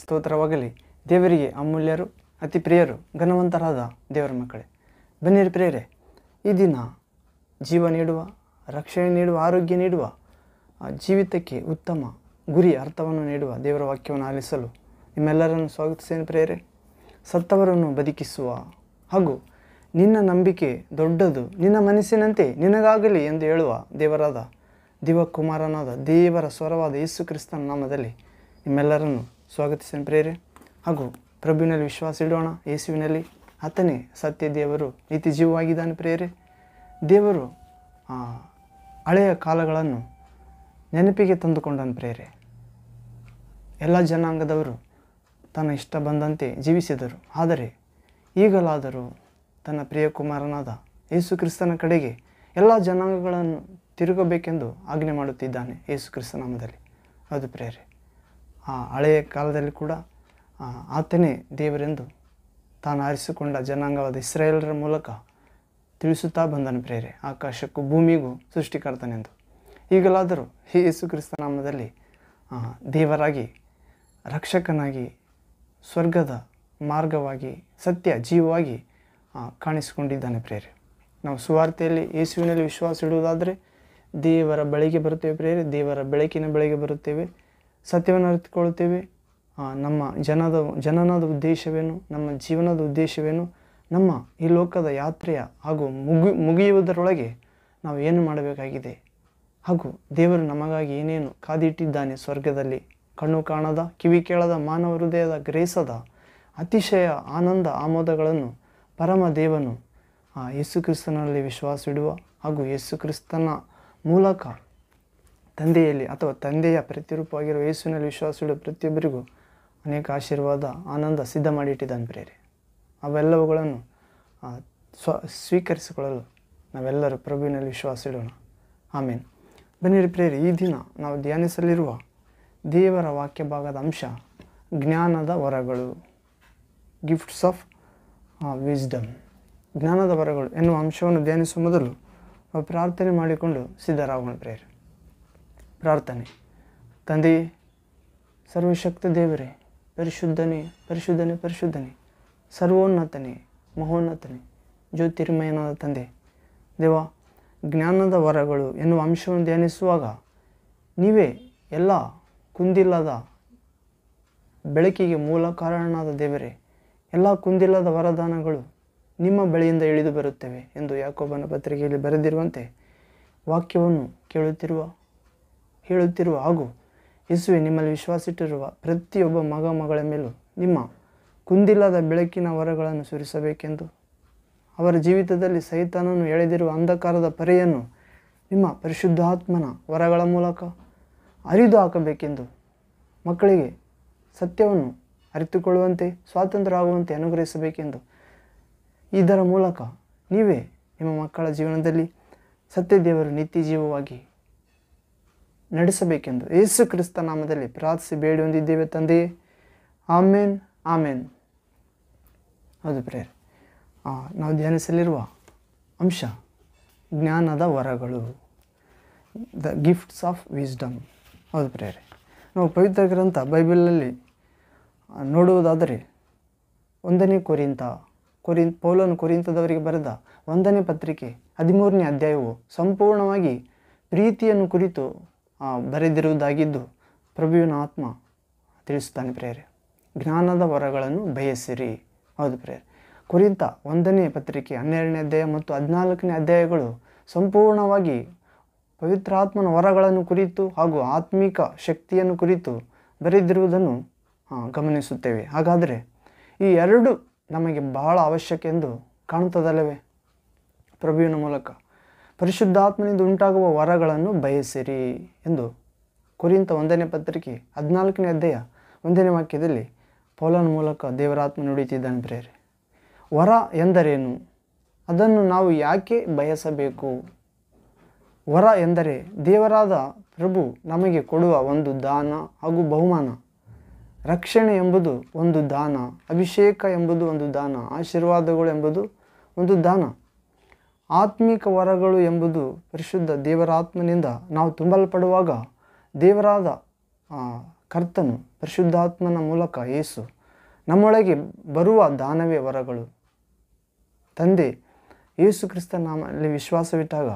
ಸ್ತೋತ್ರವಾಗಲಿ ದೇವರಿಗೆ ಅಮೂಲ್ಯರು ಅತಿ ಪ್ರಿಯರು ಘನವಂತರಾದ ದೇವರ ಮಕ್ಕಳೇ ಬನ್ನಿರಿ ಪ್ರಿಯರೇ ಈ ದಿನ ಜೀವ ನೀಡುವ ರಕ್ಷಣೆ ನೀಡುವ ಆರೋಗ್ಯ ನೀಡುವ ಜೀವಿತಕ್ಕೆ ಉತ್ತಮ ಗುರಿ ಅರ್ಥವನ್ನು ನೀಡುವ ದೇವರ ವಾಕ್ಯವನ್ನು ಆಲಿಸಲು ನಿಮ್ಮೆಲ್ಲರನ್ನು ಸ್ವಾಗತಿಸೇನು ಪ್ರಿಯರೇ ಸತ್ತವರನ್ನು ಬದುಕಿಸುವ ಹಾಗೂ ನಿನ್ನ ನಂಬಿಕೆ ದೊಡ್ಡದು ನಿನ್ನ ಮನಸ್ಸಿನಂತೆ ನಿನಗಾಗಲಿ ಎಂದು ಹೇಳುವ ದೇವರಾದ ದಿವಕುಮಾರನಾದ ದೇವರ ಸ್ವರವಾದ ಯೇಸು ಕ್ರಿಸ್ತನ ನಾಮದಲ್ಲಿ ನಿಮ್ಮೆಲ್ಲರನ್ನು ಸ್ವಾಗತಿಸನ್ ಪ್ರೇರೆ ಹಾಗೂ ಪ್ರಭುವಿನಲ್ಲಿ ವಿಶ್ವಾಸ ಇಡೋಣ ಯೇಸುವಿನಲ್ಲಿ ಆತನೇ ಸತ್ಯ ದೇವರು ನೀತಿ ಜೀವವಾಗಿದ್ದಾನೆ ಪ್ರೇರೆ ದೇವರು ಹಳೆಯ ಕಾಲಗಳನ್ನು ನೆನಪಿಗೆ ತಂದುಕೊಂಡನು ಪ್ರೇರೆ ಎಲ್ಲ ಜನಾಂಗದವರು ತನ್ನ ಇಷ್ಟ ಬಂದಂತೆ ಜೀವಿಸಿದರು ಆದರೆ ಈಗಲಾದರೂ ತನ್ನ ಪ್ರಿಯ ಕುಮಾರನಾದ ಯೇಸು ಕ್ರಿಸ್ತನ ಕಡೆಗೆ ಎಲ್ಲ ಜನಾಂಗಗಳನ್ನು ತಿರುಗಬೇಕೆಂದು ಆಜ್ಞೆ ಮಾಡುತ್ತಿದ್ದಾನೆ ಯೇಸು ಕ್ರಿಸ್ತನಾಮದಲ್ಲಿ ಅದು ಪ್ರೇರೆ ಆ ಹಳೆಯ ಕಾಲದಲ್ಲಿ ಕೂಡ ಆತನೇ ದೇವರೆಂದು ತಾನು ಆರಿಸಿಕೊಂಡ ಜನಾಂಗವಾದ ಇಸ್ರಾಯೇಲರ ಮೂಲಕ ತಿಳಿಸುತ್ತಾ ಬಂದನು ಪ್ರೇರೆ ಆಕಾಶಕ್ಕೂ ಭೂಮಿಗೂ ಸೃಷ್ಟಿಕರ್ತನೆಂದು ಈಗಲಾದರೂ ಹೇ ಯೇಸು ಕ್ರಿಸ್ತನಾಮದಲ್ಲಿ ದೇವರಾಗಿ ರಕ್ಷಕನಾಗಿ ಸ್ವರ್ಗದ ಮಾರ್ಗವಾಗಿ ಸತ್ಯ ಜೀವವಾಗಿ ಕಾಣಿಸಿಕೊಂಡಿದ್ದಾನೆ ಪ್ರೇರೆ ನಾವು ಸುವಾರ್ತೆಯಲ್ಲಿ ಯೇಸುವಿನಲ್ಲಿ ವಿಶ್ವಾಸ ಇಡುವುದಾದರೆ ದೇವರ ಬಳಿಗೆ ಬರುತ್ತೇವೆ ಪ್ರೇರೆ ದೇವರ ಬೆಳಕಿನ ಬಳಿಗೆ ಬರುತ್ತೇವೆ ಸತ್ಯವನ್ನು ಅರಿತುಕೊಳ್ತೇವೆ ನಮ್ಮ ಜನದ ಜನನದ ಉದ್ದೇಶವೇನು ನಮ್ಮ ಜೀವನದ ಉದ್ದೇಶವೇನು ನಮ್ಮ ಈ ಲೋಕದ ಯಾತ್ರೆಯ ಹಾಗೂ ಮುಗಿ ಮುಗಿಯುವುದರೊಳಗೆ ನಾವು ಏನು ಮಾಡಬೇಕಾಗಿದೆ ಹಾಗೂ ದೇವರು ನಮಗಾಗಿ ಏನೇನು ಕಾದಿಟ್ಟಿದ್ದಾನೆ ಸ್ವರ್ಗದಲ್ಲಿ ಕಣ್ಣು ಕಾಣದ ಕಿವಿ ಕೇಳದ ಮಾನವ ಹೃದಯದ ಗ್ರೇಸದ ಅತಿಶಯ ಆನಂದ ಆಮೋದಗಳನ್ನು ಪರಮ ದೇವನು ಯೇಸು ಕ್ರಿಸ್ತನಲ್ಲಿ ವಿಶ್ವಾಸವಿಡುವ ಹಾಗೂ ಯೇಸು ಕ್ರಿಸ್ತನ ಮೂಲಕ ತಂದೆಯಲ್ಲಿ ಅಥವಾ ತಂದೆಯ ಪ್ರತಿರೂಪವಾಗಿರುವ ಯೇಸುವಿನಲ್ಲಿ ಇಡುವ ಪ್ರತಿಯೊಬ್ಬರಿಗೂ ಅನೇಕ ಆಶೀರ್ವಾದ ಆನಂದ ಸಿದ್ಧ ಮಾಡಿಟ್ಟಿದ್ದಾನೆ ಪ್ರೇರಿ ಅವೆಲ್ಲವುಗಳನ್ನು ಸ್ವ ಸ್ವೀಕರಿಸಿಕೊಳ್ಳಲು ನಾವೆಲ್ಲರೂ ಪ್ರಭುವಿನಲ್ಲಿ ವಿಶ್ವಾಸ ಇಡೋಣ ಆಮೇಲೆ ಬನ್ನಿರಿ ಪ್ರೇರಿ ಈ ದಿನ ನಾವು ಧ್ಯಾನಿಸಲಿರುವ ದೇವರ ವಾಕ್ಯ ಭಾಗದ ಅಂಶ ಜ್ಞಾನದ ವರಗಳು ಗಿಫ್ಟ್ಸ್ ಆಫ್ ವಿಸ್ಡಮ್ ಜ್ಞಾನದ ವರಗಳು ಎನ್ನುವ ಅಂಶವನ್ನು ಧ್ಯಾನಿಸುವ ಮೊದಲು ಪ್ರಾರ್ಥನೆ ಮಾಡಿಕೊಂಡು ಸಿದ್ಧರಾಗೋಣ ಪ್ರೇರಿ ಪ್ರಾರ್ಥನೆ ತಂದೆಯೇ ಸರ್ವಶಕ್ತ ದೇವರೇ ಪರಿಶುದ್ಧನೇ ಪರಿಶುದ್ಧನೇ ಪರಿಶುದ್ಧನೇ ಸರ್ವೋನ್ನತನೇ ಮಹೋನ್ನತನೇ ಜ್ಯೋತಿರ್ಮಯನಾದ ತಂದೆ ದೇವ ಜ್ಞಾನದ ವರಗಳು ಎನ್ನುವ ಅಂಶವನ್ನು ಧ್ಯಾನಿಸುವಾಗ ನೀವೇ ಎಲ್ಲ ಕುಂದಿಲ್ಲದ ಬೆಳಕಿಗೆ ಮೂಲ ಕಾರಣನಾದ ದೇವರೇ ಎಲ್ಲ ಕುಂದಿಲ್ಲದ ವರದಾನಗಳು ನಿಮ್ಮ ಬಳಿಯಿಂದ ಇಳಿದು ಬರುತ್ತವೆ ಎಂದು ಯಾಕೋಬನ ಪತ್ರಿಕೆಯಲ್ಲಿ ಬರೆದಿರುವಂತೆ ವಾಕ್ಯವನ್ನು ಕೇಳುತ್ತಿರುವ ಹೇಳುತ್ತಿರುವ ಹಾಗೂ ಯೇಸುವೆ ನಿಮ್ಮಲ್ಲಿ ವಿಶ್ವಾಸಿಟ್ಟಿರುವ ಪ್ರತಿಯೊಬ್ಬ ಮಗ ಮಗಳ ಮೇಲೂ ನಿಮ್ಮ ಕುಂದಿಲ್ಲದ ಬೆಳಕಿನ ವರಗಳನ್ನು ಸುರಿಸಬೇಕೆಂದು ಅವರ ಜೀವಿತದಲ್ಲಿ ಸೈತಾನನು ಎಳೆದಿರುವ ಅಂಧಕಾರದ ಪರೆಯನ್ನು ನಿಮ್ಮ ಪರಿಶುದ್ಧಾತ್ಮನ ವರಗಳ ಮೂಲಕ ಅರಿದು ಹಾಕಬೇಕೆಂದು ಮಕ್ಕಳಿಗೆ ಸತ್ಯವನ್ನು ಅರಿತುಕೊಳ್ಳುವಂತೆ ಸ್ವಾತಂತ್ರ್ಯ ಆಗುವಂತೆ ಅನುಗ್ರಹಿಸಬೇಕೆಂದು ಇದರ ಮೂಲಕ ನೀವೇ ನಿಮ್ಮ ಮಕ್ಕಳ ಜೀವನದಲ್ಲಿ ಸತ್ಯದೇವರು ನಿತ್ಯ ಜೀವವಾಗಿ ನಡೆಸಬೇಕೆಂದು ಯೇಸು ಕ್ರಿಸ್ತ ನಾಮದಲ್ಲಿ ಪ್ರಾರ್ಥಿಸಿ ಬೇಡಿ ಹೊಂದಿದ್ದೇವೆ ತಂದೆ ಆಮೇನ್ ಆಮೇನ್ ಹೌದು ಪ್ರೇರ್ ನಾವು ಧ್ಯಾನಿಸಲಿರುವ ಅಂಶ ಜ್ಞಾನದ ವರಗಳು ದ ಗಿಫ್ಟ್ಸ್ ಆಫ್ ವಿಸ್ಡಮ್ ಹೌದು ಪ್ರೇರೆ ನಾವು ಪವಿತ್ರ ಗ್ರಂಥ ಬೈಬಲಲ್ಲಿ ನೋಡುವುದಾದರೆ ಒಂದನೇ ಕೊರಿಂತ ಕೊರಿ ಪೌಲನ್ ಕೊರಿಂತದವರಿಗೆ ಬರೆದ ಒಂದನೇ ಪತ್ರಿಕೆ ಹದಿಮೂರನೇ ಅಧ್ಯಾಯವು ಸಂಪೂರ್ಣವಾಗಿ ಪ್ರೀತಿಯನ್ನು ಕುರಿತು ಬರೆದಿರುವುದಾಗಿದ್ದು ಪ್ರಭುವಿನ ಆತ್ಮ ತಿಳಿಸುತ್ತಾನೆ ಪ್ರೇರೆ ಜ್ಞಾನದ ವರಗಳನ್ನು ಬಯಸಿರಿ ಹೌದು ಪ್ರೇರೆ ಕುರಿತ ಒಂದನೇ ಪತ್ರಿಕೆ ಹನ್ನೆರಡನೇ ಅಧ್ಯಾಯ ಮತ್ತು ಹದಿನಾಲ್ಕನೇ ಅಧ್ಯಾಯಗಳು ಸಂಪೂರ್ಣವಾಗಿ ಪವಿತ್ರಾತ್ಮನ ವರಗಳನ್ನು ಕುರಿತು ಹಾಗೂ ಆತ್ಮಿಕ ಶಕ್ತಿಯನ್ನು ಕುರಿತು ಬರೆದಿರುವುದನ್ನು ಗಮನಿಸುತ್ತೇವೆ ಹಾಗಾದರೆ ಈ ಎರಡು ನಮಗೆ ಬಹಳ ಅವಶ್ಯಕ ಎಂದು ಕಾಣುತ್ತದಲ್ಲವೇ ಪ್ರಭುವಿನ ಮೂಲಕ ಪರಿಶುದ್ಧಾತ್ಮನಿಂದ ಉಂಟಾಗುವ ವರಗಳನ್ನು ಬಯಸಿರಿ ಎಂದು ಕುರಿತ ಒಂದನೇ ಪತ್ರಿಕೆ ಹದಿನಾಲ್ಕನೇ ಅಧ್ಯಾಯ ಒಂದನೇ ವಾಕ್ಯದಲ್ಲಿ ಪೌಲನ ಮೂಲಕ ದೇವರಾತ್ಮ ನುಡಿಯುತ್ತಿದ್ದಾನೆ ಪ್ರೇರೆ ವರ ಎಂದರೇನು ಅದನ್ನು ನಾವು ಯಾಕೆ ಬಯಸಬೇಕು ವರ ಎಂದರೆ ದೇವರಾದ ಪ್ರಭು ನಮಗೆ ಕೊಡುವ ಒಂದು ದಾನ ಹಾಗೂ ಬಹುಮಾನ ರಕ್ಷಣೆ ಎಂಬುದು ಒಂದು ದಾನ ಅಭಿಷೇಕ ಎಂಬುದು ಒಂದು ದಾನ ಆಶೀರ್ವಾದಗಳು ಎಂಬುದು ಒಂದು ದಾನ ಆತ್ಮಿಕ ವರಗಳು ಎಂಬುದು ಪರಿಶುದ್ಧ ದೇವರಾತ್ಮನಿಂದ ನಾವು ತುಂಬಲ್ಪಡುವಾಗ ದೇವರಾದ ಕರ್ತನು ಪರಿಶುದ್ಧಾತ್ಮನ ಮೂಲಕ ಯೇಸು ನಮ್ಮೊಳಗೆ ಬರುವ ದಾನವೇ ವರಗಳು ತಂದೆ ಯೇಸು ಕ್ರಿಸ್ತ ನಮ್ಮಲ್ಲಿ ವಿಶ್ವಾಸವಿಟ್ಟಾಗ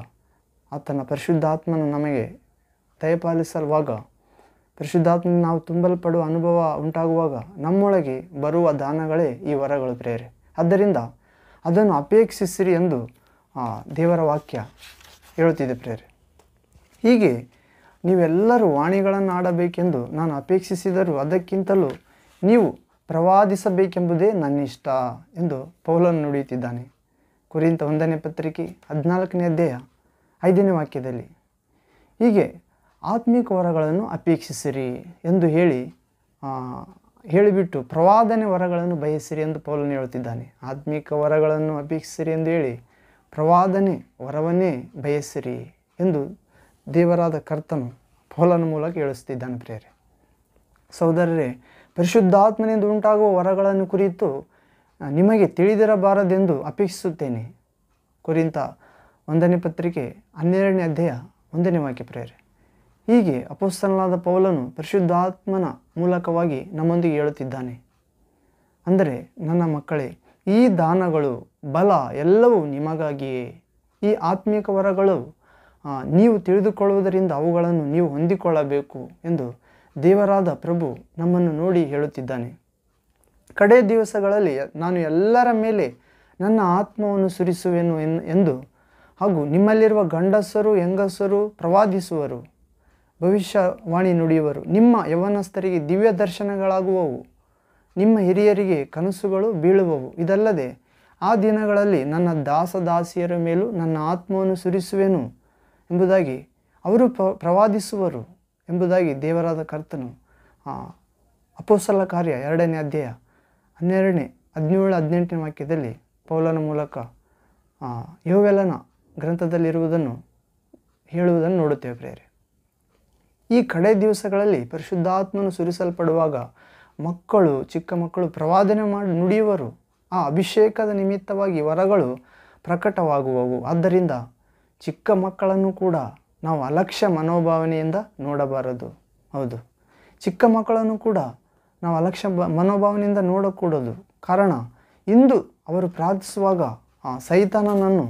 ಆತನ ಪರಿಶುದ್ಧಾತ್ಮನ ನಮಗೆ ದಯಪಾಲಿಸಲ್ವಾಗ ಪರಿಶುದ್ಧಾತ್ಮ ನಾವು ತುಂಬಲ್ಪಡುವ ಅನುಭವ ಉಂಟಾಗುವಾಗ ನಮ್ಮೊಳಗೆ ಬರುವ ದಾನಗಳೇ ಈ ವರಗಳು ಪ್ರೇರೆ ಆದ್ದರಿಂದ ಅದನ್ನು ಅಪೇಕ್ಷಿಸಿರಿ ಎಂದು ದೇವರ ವಾಕ್ಯ ಹೇಳುತ್ತಿದೆ ಪ್ರೇರೆ ಹೀಗೆ ನೀವೆಲ್ಲರೂ ವಾಣಿಗಳನ್ನು ಆಡಬೇಕೆಂದು ನಾನು ಅಪೇಕ್ಷಿಸಿದರೂ ಅದಕ್ಕಿಂತಲೂ ನೀವು ಪ್ರವಾದಿಸಬೇಕೆಂಬುದೇ ನನ್ನ ಇಷ್ಟ ಎಂದು ಪೌಲನ್ನು ನುಡಿಯುತ್ತಿದ್ದಾನೆ ಕುರಿತ ಒಂದನೇ ಪತ್ರಿಕೆ ಹದಿನಾಲ್ಕನೇ ಅಧ್ಯಾಯ ಐದನೇ ವಾಕ್ಯದಲ್ಲಿ ಹೀಗೆ ಆತ್ಮಿಕ ವರಗಳನ್ನು ಅಪೇಕ್ಷಿಸಿರಿ ಎಂದು ಹೇಳಿ ಹೇಳಿಬಿಟ್ಟು ಪ್ರವಾದನೆ ವರಗಳನ್ನು ಬಯಸಿರಿ ಎಂದು ಪೌಲನು ಹೇಳುತ್ತಿದ್ದಾನೆ ಆತ್ಮಿಕ ವರಗಳನ್ನು ಅಪೇಕ್ಷಿಸಿರಿ ಎಂದು ಹೇಳಿ ಪ್ರವಾದನೆ ವರವನ್ನೇ ಬಯಸಿರಿ ಎಂದು ದೇವರಾದ ಕರ್ತನು ಪೌಲನ ಮೂಲಕ ಹೇಳಿಸುತ್ತಿದ್ದಾನೆ ಪ್ರೇರೆ ಸಹೋದರರೇ ಪರಿಶುದ್ಧಾತ್ಮನಿಂದ ಉಂಟಾಗುವ ವರಗಳನ್ನು ಕುರಿತು ನಿಮಗೆ ತಿಳಿದಿರಬಾರದೆಂದು ಅಪೇಕ್ಷಿಸುತ್ತೇನೆ ಕುರಿತ ಒಂದನೇ ಪತ್ರಿಕೆ ಹನ್ನೆರಡನೇ ಅಧ್ಯಾಯ ಒಂದನೇ ವಾಕ್ಯ ಪ್ರೇರೆ ಹೀಗೆ ಅಪೋಸ್ತನಾದ ಪೌಲನು ಪರಿಶುದ್ಧಾತ್ಮನ ಮೂಲಕವಾಗಿ ನಮ್ಮೊಂದಿಗೆ ಹೇಳುತ್ತಿದ್ದಾನೆ ಅಂದರೆ ನನ್ನ ಮಕ್ಕಳೇ ಈ ದಾನಗಳು ಬಲ ಎಲ್ಲವೂ ನಿಮಗಾಗಿಯೇ ಈ ಆತ್ಮೀಕ ವರಗಳು ನೀವು ತಿಳಿದುಕೊಳ್ಳುವುದರಿಂದ ಅವುಗಳನ್ನು ನೀವು ಹೊಂದಿಕೊಳ್ಳಬೇಕು ಎಂದು ದೇವರಾದ ಪ್ರಭು ನಮ್ಮನ್ನು ನೋಡಿ ಹೇಳುತ್ತಿದ್ದಾನೆ ಕಡೆ ದಿವಸಗಳಲ್ಲಿ ನಾನು ಎಲ್ಲರ ಮೇಲೆ ನನ್ನ ಆತ್ಮವನ್ನು ಸುರಿಸುವೆನು ಎಂದು ಹಾಗೂ ನಿಮ್ಮಲ್ಲಿರುವ ಗಂಡಸರು ಹೆಂಗಸರು ಪ್ರವಾದಿಸುವರು ಭವಿಷ್ಯವಾಣಿ ನುಡಿಯುವರು ನಿಮ್ಮ ಯವನಸ್ಥರಿಗೆ ದಿವ್ಯ ದರ್ಶನಗಳಾಗುವವು ನಿಮ್ಮ ಹಿರಿಯರಿಗೆ ಕನಸುಗಳು ಬೀಳುವವು ಇದಲ್ಲದೆ ಆ ದಿನಗಳಲ್ಲಿ ನನ್ನ ದಾಸ ದಾಸಿಯರ ಮೇಲೂ ನನ್ನ ಆತ್ಮವನ್ನು ಸುರಿಸುವೆನು ಎಂಬುದಾಗಿ ಅವರು ಪ್ರವಾದಿಸುವರು ಎಂಬುದಾಗಿ ದೇವರಾದ ಕರ್ತನು ಅಪೋಸಲ ಕಾರ್ಯ ಎರಡನೇ ಅಧ್ಯಾಯ ಹನ್ನೆರಡನೇ ಹದಿನೇಳು ಹದಿನೆಂಟನೇ ವಾಕ್ಯದಲ್ಲಿ ಪೌಲನ ಮೂಲಕ ಯೋವೆಲನ ಗ್ರಂಥದಲ್ಲಿರುವುದನ್ನು ಹೇಳುವುದನ್ನು ನೋಡುತ್ತೇವೆ ಪ್ರೇರೆ ಈ ಕಡೆ ದಿವಸಗಳಲ್ಲಿ ಪರಿಶುದ್ಧಾತ್ಮನು ಸುರಿಸಲ್ಪಡುವಾಗ ಮಕ್ಕಳು ಚಿಕ್ಕ ಮಕ್ಕಳು ಪ್ರವಾದನೆ ಮಾಡಿ ನುಡಿಯುವರು ಆ ಅಭಿಷೇಕದ ನಿಮಿತ್ತವಾಗಿ ವರಗಳು ಪ್ರಕಟವಾಗುವವು ಆದ್ದರಿಂದ ಚಿಕ್ಕ ಮಕ್ಕಳನ್ನು ಕೂಡ ನಾವು ಅಲಕ್ಷ್ಯ ಮನೋಭಾವನೆಯಿಂದ ನೋಡಬಾರದು ಹೌದು ಚಿಕ್ಕ ಮಕ್ಕಳನ್ನು ಕೂಡ ನಾವು ಅಲಕ್ಷ್ಯ ಮನೋಭಾವನೆಯಿಂದ ನೋಡಕೂಡದು ಕಾರಣ ಇಂದು ಅವರು ಪ್ರಾರ್ಥಿಸುವಾಗ ಆ ಸೈತಾನನನ್ನು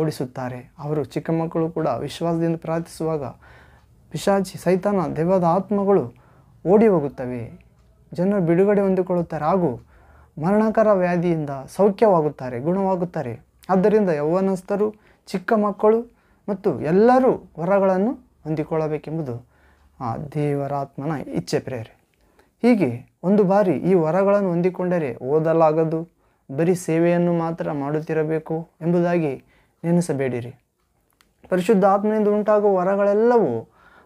ಓಡಿಸುತ್ತಾರೆ ಅವರು ಚಿಕ್ಕ ಮಕ್ಕಳು ಕೂಡ ವಿಶ್ವಾಸದಿಂದ ಪ್ರಾರ್ಥಿಸುವಾಗ ಪಿಶಾಚಿ ಸೈತಾನ ದೇವದ ಆತ್ಮಗಳು ಓಡಿ ಹೋಗುತ್ತವೆ ಜನರು ಬಿಡುಗಡೆ ಹೊಂದಿಕೊಳ್ಳುತ್ತಾರೆ ಹಾಗೂ ಮರಣಕರ ವ್ಯಾಧಿಯಿಂದ ಸೌಖ್ಯವಾಗುತ್ತಾರೆ ಗುಣವಾಗುತ್ತಾರೆ ಆದ್ದರಿಂದ ಯೌವನಸ್ಥರು ಚಿಕ್ಕ ಮಕ್ಕಳು ಮತ್ತು ಎಲ್ಲರೂ ವರಗಳನ್ನು ಹೊಂದಿಕೊಳ್ಳಬೇಕೆಂಬುದು ಆ ದೇವರಾತ್ಮನ ಇಚ್ಛೆ ಪ್ರೇರೆ ಹೀಗೆ ಒಂದು ಬಾರಿ ಈ ವರಗಳನ್ನು ಹೊಂದಿಕೊಂಡರೆ ಓದಲಾಗದು ಬರೀ ಸೇವೆಯನ್ನು ಮಾತ್ರ ಮಾಡುತ್ತಿರಬೇಕು ಎಂಬುದಾಗಿ ನೆನೆಸಬೇಡಿರಿ ಪರಿಶುದ್ಧ ಆತ್ಮನಿಂದ ಉಂಟಾಗುವ ವರಗಳೆಲ್ಲವೂ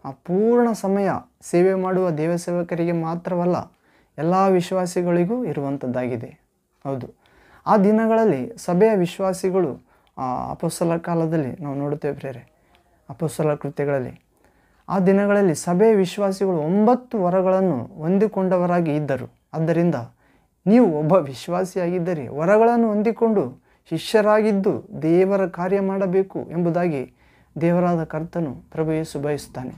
ಆ ಪೂರ್ಣ ಸಮಯ ಸೇವೆ ಮಾಡುವ ದೇವಸೇವಕರಿಗೆ ಮಾತ್ರವಲ್ಲ ಎಲ್ಲ ವಿಶ್ವಾಸಿಗಳಿಗೂ ಇರುವಂಥದ್ದಾಗಿದೆ ಹೌದು ಆ ದಿನಗಳಲ್ಲಿ ಸಭೆಯ ವಿಶ್ವಾಸಿಗಳು ಅಪೋಸಲ ಕಾಲದಲ್ಲಿ ನಾವು ನೋಡುತ್ತೇವೆ ಪ್ರೇರೆ ಅಪೋಸಲ ಕೃತ್ಯಗಳಲ್ಲಿ ಆ ದಿನಗಳಲ್ಲಿ ಸಭೆಯ ವಿಶ್ವಾಸಿಗಳು ಒಂಬತ್ತು ವರಗಳನ್ನು ಹೊಂದಿಕೊಂಡವರಾಗಿ ಇದ್ದರು ಆದ್ದರಿಂದ ನೀವು ಒಬ್ಬ ವಿಶ್ವಾಸಿಯಾಗಿದ್ದರೆ ವರಗಳನ್ನು ಹೊಂದಿಕೊಂಡು ಶಿಷ್ಯರಾಗಿದ್ದು ದೇವರ ಕಾರ್ಯ ಮಾಡಬೇಕು ಎಂಬುದಾಗಿ ದೇವರಾದ ಕರ್ತನು ಪ್ರಭು ಬಯಸುತ್ತಾನೆ